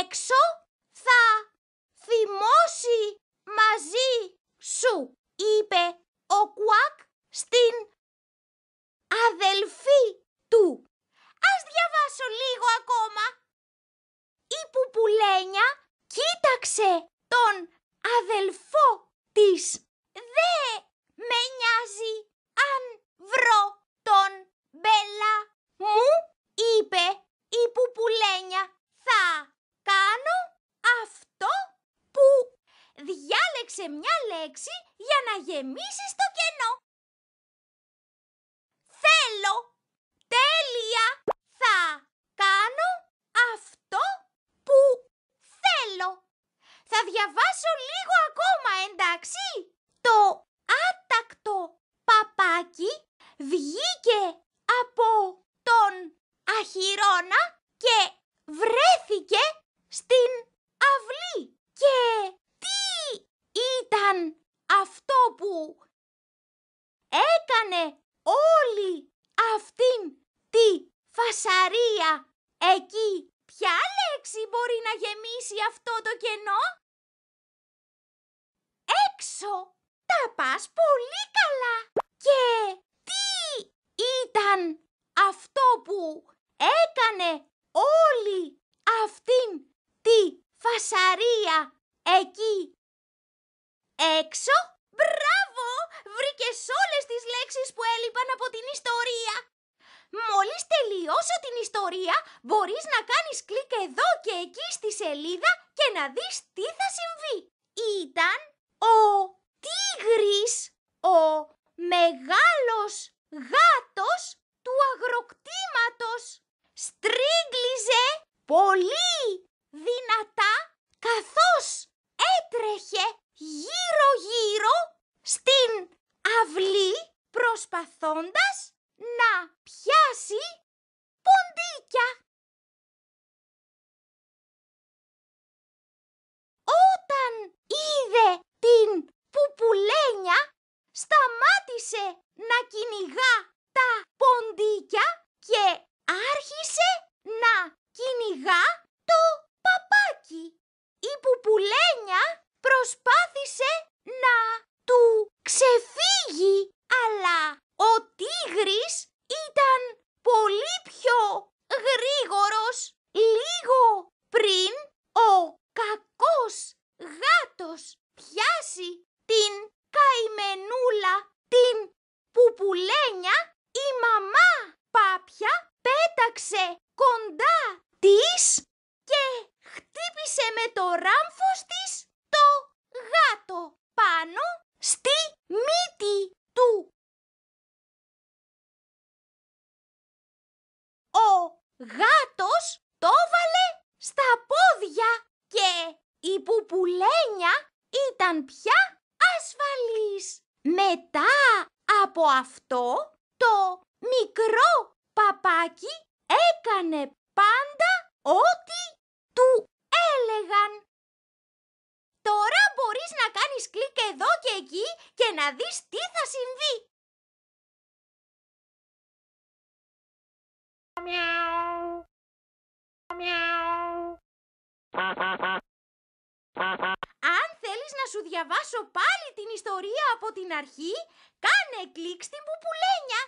έξω θα θυμώσει μαζί σου, είπε ο Κουάκ στην αδελφή του. Ας διαβάσω λίγο ακόμα. Η Πουπουλένια κοίταξε τον αδελφό της. Δε με νοιάζει αν βρω τον μπελά μου, είπε η Πουπουλένια. Θα κάνω αυτό που διάλεξε μια λέξη για να γεμίσεις το κενό. Θέλω. Τέλεια. Θα κάνω αυτό που θέλω. Θα διαβάσω λίγο ακόμα, εντάξει. Το άτακτο παπάκι βγήκε από τον αχυρώνα και βρέθηκε στην αυλή. Και τι ήταν αυτό που έκανε όλη αυτήν τη φασαρία εκεί. Ποια λέξη μπορεί να γεμίσει αυτό το κενό? Έξω τα πας πολύ καλά. Και τι ήταν αυτό που έκανε όλη αυτήν τι φασαρία, εκεί. Έξω, μπράβο! Βρήκες όλες τις λέξεις που έλειπαν από την ιστορία. Μόλις τελειώσω την ιστορία, μπορείς να κάνεις κλικ εδώ και εκεί στη σελίδα και να δεις τι θα συμβεί. Ήταν ο τίγρης, ο μεγάλος γάτος του αγροκτήματος. Στρίγκλιζε πολύ δυνατά καθώς έτρεχε γύρω-γύρω στην αυλή προσπαθώντας να πιάσει ποντίκια. Όταν είδε την πουπουλένια, σταμάτησε να κυνηγά τα ποντίκια και άρχισε να κυνηγά το παπάκι η πουπουλένια προσπάθησε να του ξεφύγει αλλά ο τίγρης ήταν πολύ πιο γρήγορος λίγο πριν ο κακός γάτος πιάσει την καημενούλα την πουπουλένια η μαμά πάπια πέταξε κοντά της και χτύπησε με το ράμφος της το γάτο πάνω στη μύτη του. Ο γάτος το βάλε στα πόδια και η πουπουλένια ήταν πια ασφαλής. Μετά από αυτό το μικρό παπάκι έκανε πάντα ό,τι του έλεγαν. Τώρα μπορείς να κάνεις κλικ εδώ και εκεί και να δεις τι θα συμβεί. Αν θέλεις να σου διαβάσω πάλι την ιστορία από την αρχή, κάνε κλικ στην πουπουλένια.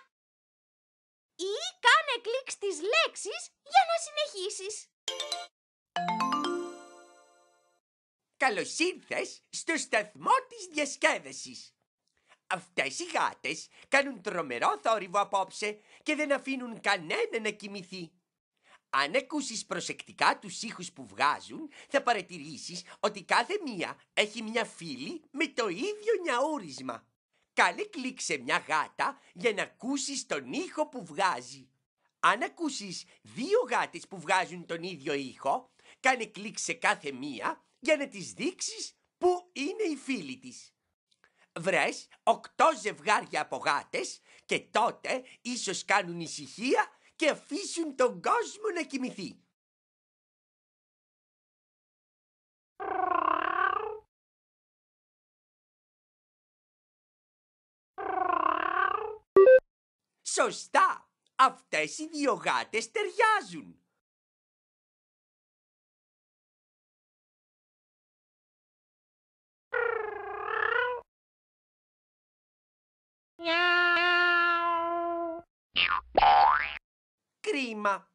Ή κάνε κλικ στις λέξεις για να συνεχίσεις. Καλώ ήρθε στο σταθμό της διασκέδασης. Αυτές οι γάτες κάνουν τρομερό θόρυβο απόψε και δεν αφήνουν κανένα να κοιμηθεί. Αν ακούσεις προσεκτικά τους ήχους που βγάζουν, θα παρατηρήσεις ότι κάθε μία έχει μια φίλη με το ίδιο νιαούρισμα. Καλέ κλείξε μια γάτα για να ακούσεις τον ήχο που βγάζει. Αν ακούσεις δύο γάτες που βγάζουν τον ίδιο ήχο, Κάνε κλικ σε κάθε μία για να τις δείξεις που είναι η φίλη της. Βρες οκτώ ζευγάρια από γάτες και τότε ίσως κάνουν ησυχία και αφήσουν τον κόσμο να κοιμηθεί. Σωστά! Αυτές οι δύο γάτες ταιριάζουν. Κρίμα.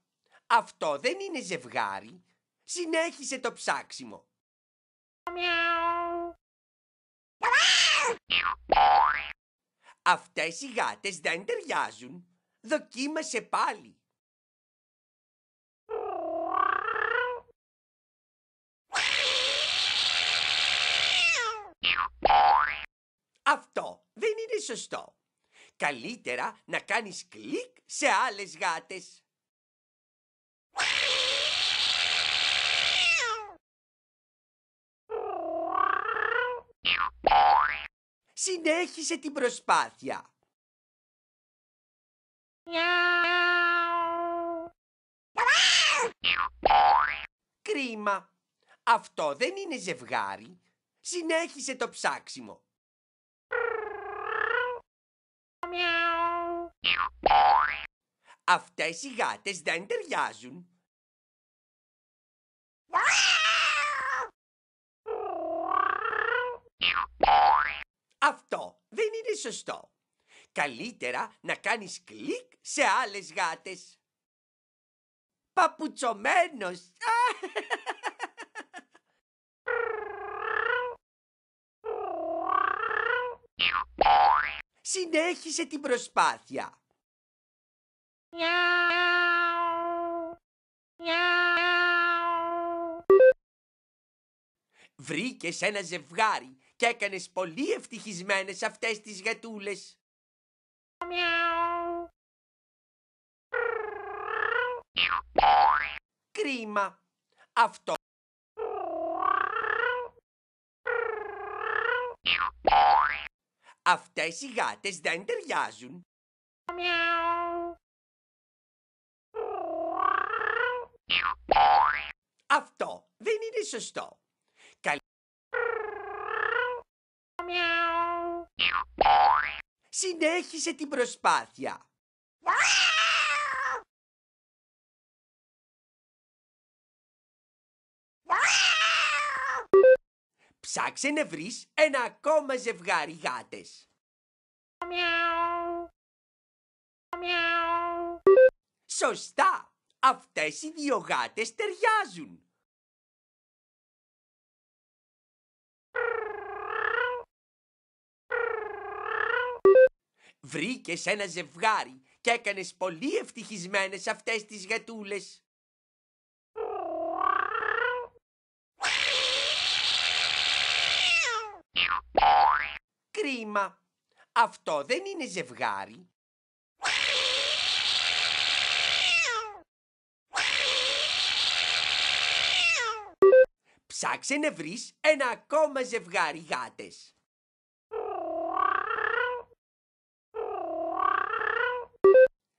Αυτό δεν είναι ζευγάρι. Συνέχισε το ψάξιμο. Αυτές οι γάτες δεν ταιριάζουν. Δοκίμασε πάλι. Αυτό δεν είναι σωστό. Καλύτερα να κάνεις κλικ σε άλλες γάτες. Συνέχισε την προσπάθεια. Κρίμα. Αυτό δεν είναι ζευγάρι. Συνέχισε το ψάξιμο. Αυτές οι γάτες δεν ταιριάζουν. Αυτό δεν είναι σωστό. Καλύτερα να κάνεις κλικ σε άλλες γάτες. Παπουτσωμένος! συνέχισε την προσπάθεια. Βρήκες ένα ζευγάρι και έκανες πολύ ευτυχισμένες αυτές τις γατούλες. Κρίμα. Αυτό Αυτές οι γάτες δεν ταιριάζουν. Αυτό δεν είναι σωστό. Συνέχισε την προσπάθεια. ψάξε να βρεις ένα ακόμα ζευγάρι γάτες. Σωστά! Αυτές οι δύο γάτες ταιριάζουν. Βρήκες ένα ζευγάρι και έκανες πολύ ευτυχισμένες αυτές τις γατούλες. Αυτό δεν είναι ζευγάρι. Ψάξε να βρεις ένα ακόμα ζευγάρι γάτες.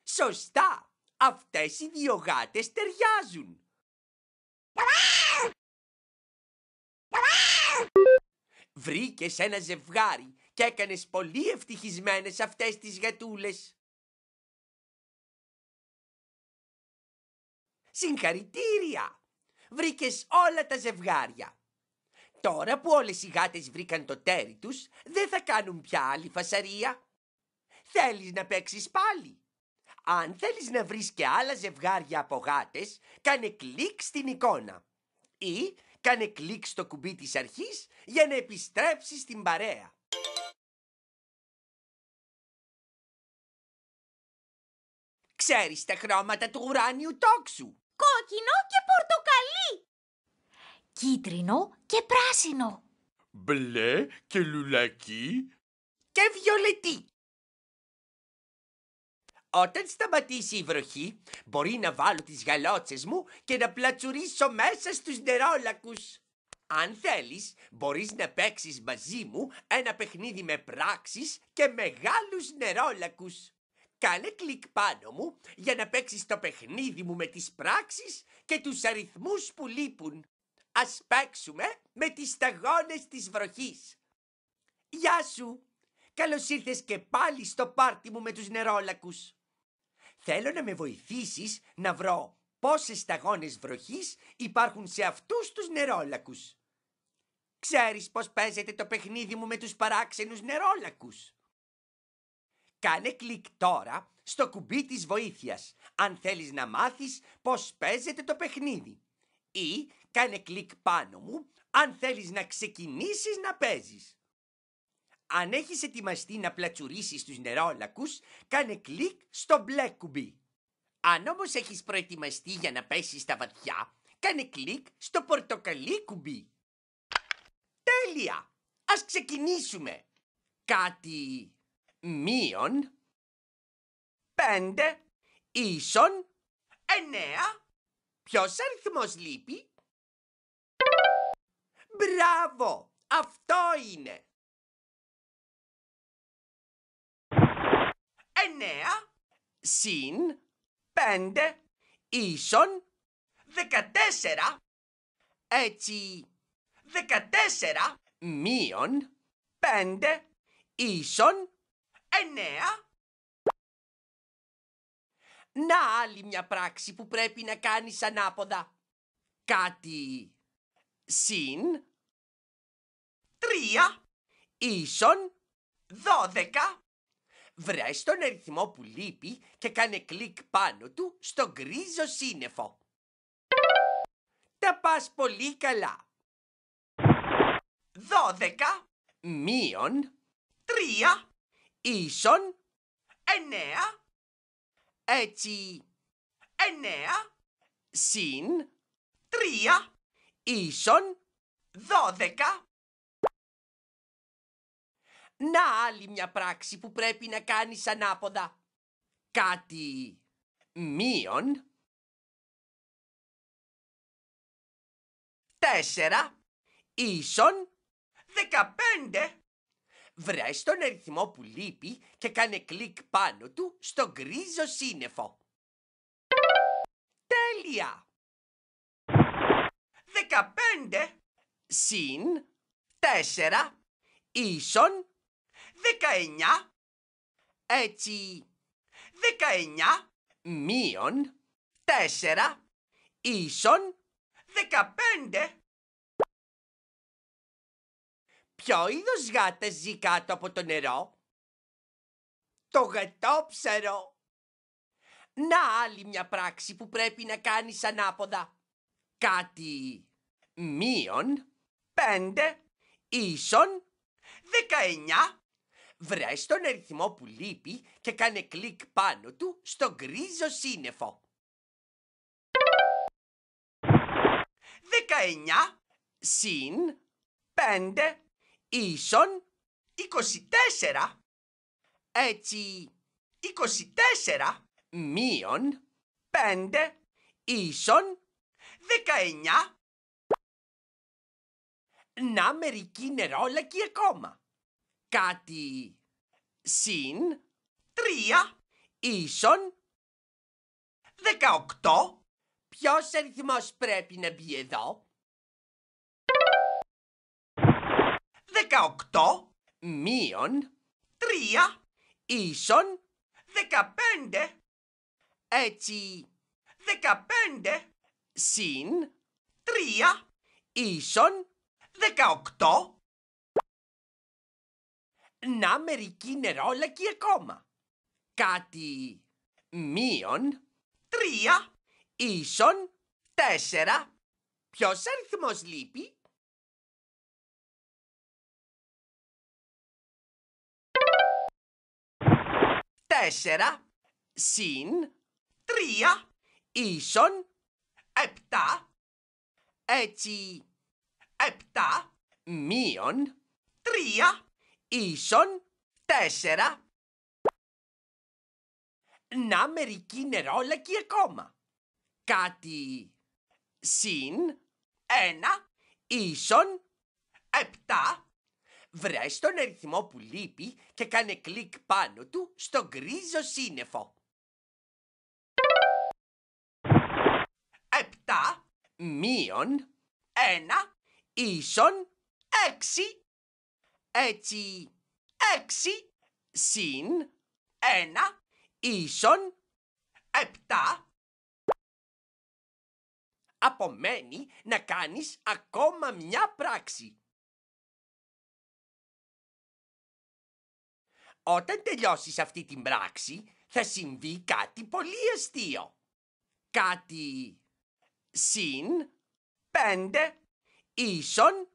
Σωστά! Αυτές οι δύο γάτες ταιριάζουν. Βρήκες ένα ζευγάρι κι έκανες πολύ ευτυχισμένες αυτές τις γατούλες. Συγχαρητήρια! Βρήκες όλα τα ζευγάρια. Τώρα που όλες οι γάτες βρήκαν το τέρι τους, δεν θα κάνουν πια άλλη φασαρία. Θέλεις να παίξεις πάλι. Αν θέλεις να βρεις και άλλα ζευγάρια από γάτες, κάνε κλικ στην εικόνα. Ή κάνε κλικ στο κουμπί της αρχής για να επιστρέψεις στην παρέα. Ξέρεις τα χρώματα του ουράνιου τόξου. Κόκκινο και πορτοκαλί. Κίτρινο και πράσινο. Μπλε και λουλακί. Και βιολετή. Όταν σταματήσει η βροχή, μπορεί να βάλω τις γαλότσες μου και να πλατσουρίσω μέσα στους νερόλακους. Αν θέλεις, μπορείς να παίξεις μαζί μου ένα παιχνίδι με πράξεις και μεγάλους νερόλακους. Κάνε κλικ πάνω μου για να παίξεις το παιχνίδι μου με τις πράξεις και τους αριθμούς που λείπουν. Ας παίξουμε με τις σταγόνες της βροχής. Γεια σου! Καλώς ήρθες και πάλι στο πάρτι μου με τους νερόλακους. Θέλω να με βοηθήσεις να βρω πόσες σταγόνες βροχής υπάρχουν σε αυτούς τους νερόλακους. Ξέρεις πώς παίζεται το παιχνίδι μου με τους παράξενους νερόλακους. Κάνε κλικ τώρα στο κουμπί της βοήθειας αν θέλεις να μάθεις πώς παίζεται το παιχνίδι ή κάνε κλικ πάνω μου αν θέλεις να ξεκινήσεις να παίζεις. Αν έχεις ετοιμαστεί να πλατσουρίσεις τους νερόλακους, κάνε κλικ στο μπλε κουμπί. Αν όμως έχεις προετοιμαστεί για να πέσεις στα βαθιά, κάνε κλικ στο πορτοκαλί κουμπί. Τέλεια! Ας ξεκινήσουμε! Κάτι μείον πέντε ίσον εννέα. Ποιος αριθμός λείπει? Μπράβο! Αυτό είναι! Εννέα συν πέντε ίσον δεκατέσσερα. Έτσι, δεκατέσσερα μείον πέντε ίσον εννέα. Να άλλη μια πράξη που πρέπει να κάνεις ανάποδα. Κάτι συν τρία ίσον δώδεκα. Βρες τον αριθμό που λείπει και κάνε κλικ πάνω του στο γκρίζο σύννεφο. Τα πας πολύ καλά. Δώδεκα μείον τρία ίσον εννέα. Έτσι εννέα συν τρία ίσον δώδεκα. Να άλλη μια πράξη που πρέπει να κάνεις ανάποδα. Κάτι μείον. Τέσσερα ίσον δεκαπέντε. Βρες τον αριθμό που λείπει και κάνε κλικ πάνω του στο γκρίζο σύννεφο. Τέλεια! 15 συν 4 ίσον 19 έτσι 19 μείον 4 ίσον 15 Ποιο είδος γάτας ζει κάτω από το νερό? Το γατόψαρο. Να άλλη μια πράξη που πρέπει να κάνεις ανάποδα. Κάτι μείον πέντε ίσον δεκαεννιά. Βρες τον αριθμό που λείπει και κάνε κλικ πάνω του στο γκρίζο σύννεφο. Δεκαεννιά. συν Πέντε ίσον 24. Έτσι, 24 μείον 5 ίσον 19. Να μερική νερόλακοι ακόμα. Κάτι συν 3 ίσον 18. Ποιος αριθμός πρέπει να μπει εδώ? 18 μείον 3 ίσον 15 έτσι 15 συν 3 ίσον 18 Να μερική νερόλακη ακόμα. Κάτι μείον 3 ίσον 4 Ποιος αριθμός λείπει? τέσσερα συν τρία ίσον επτά. Έτσι επτά μείον τρία ίσον τέσσερα. Να μερική νερόλακη ακόμα. Κάτι συν ένα ίσον επτά Βρες τον αριθμό που λείπει και κάνε κλικ πάνω του στο γκρίζο σύννεφο. 7 μείον 1 ίσον 6. Έτσι 6 συν 1 ίσον 7. Απομένει να κάνεις ακόμα μια πράξη. Όταν τελειώσεις αυτή την πράξη θα συμβεί κάτι πολύ αστείο. Κάτι συν πέντε ίσον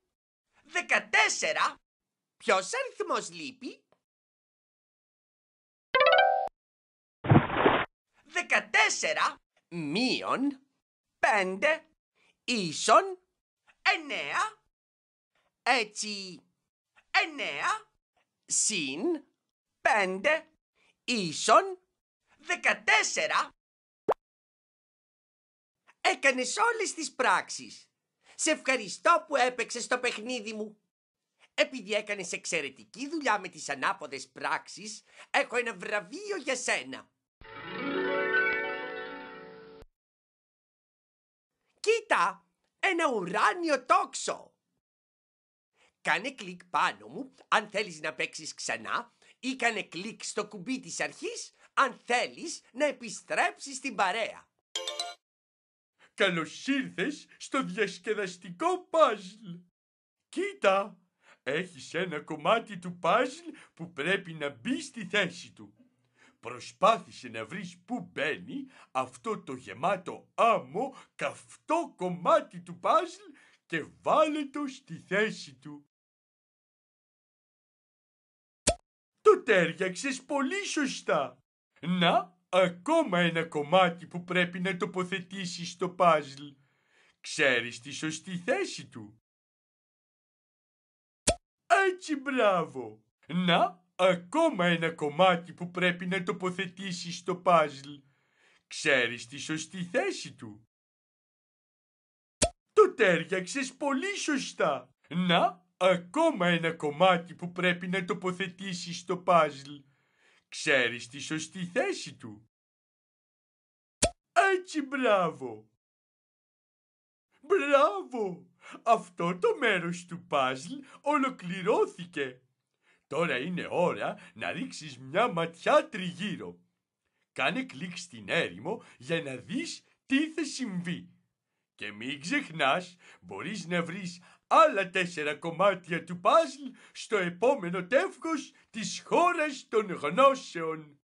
δεκατέσσερα. Ποιος αριθμός λείπει? Δεκατέσσερα μείον πέντε ίσον εννέα. Έτσι εννέα συν πέντε ίσον δεκατέσσερα. Έκανες όλες τις πράξεις. Σε ευχαριστώ που έπαιξες το παιχνίδι μου. Επειδή έκανες εξαιρετική δουλειά με τις ανάποδες πράξεις, έχω ένα βραβείο για σένα. Κοίτα, ένα ουράνιο τόξο. Κάνε κλικ πάνω μου αν θέλεις να παίξεις ξανά Ήκανε κλικ στο κουμπί της αρχής αν θέλεις να επιστρέψεις στην παρέα. Καλώς ήρθες στο διασκεδαστικό παζλ. Κοίτα, έχεις ένα κομμάτι του παζλ που πρέπει να μπει στη θέση του. Προσπάθησε να βρεις πού μπαίνει αυτό το γεμάτο άμμο καυτό κομμάτι του παζλ και βάλε το στη θέση του. το τέριαξες πολύ σωστά. Να, ακόμα ένα κομμάτι που πρέπει να τοποθετήσεις στο παζλ. Ξέρεις τη σωστή θέση του. Έτσι μπράβο. Να, ακόμα ένα κομμάτι που πρέπει να τοποθετήσεις στο παζλ. Ξέρεις τη σωστή θέση του. Το τέριαξες πολύ σωστά. Να, ακόμα ένα κομμάτι που πρέπει να τοποθετήσεις στο παζλ. Ξέρεις τη σωστή θέση του. Έτσι μπράβο. Μπράβο. Αυτό το μέρος του παζλ ολοκληρώθηκε. Τώρα είναι ώρα να ρίξεις μια ματιά τριγύρω. Κάνε κλικ στην έρημο για να δεις τι θα συμβεί. Και μην ξεχνάς, μπορείς να βρεις άλλα τέσσερα κομμάτια του παζλ στο επόμενο τεύχος της χώρας των γνώσεων.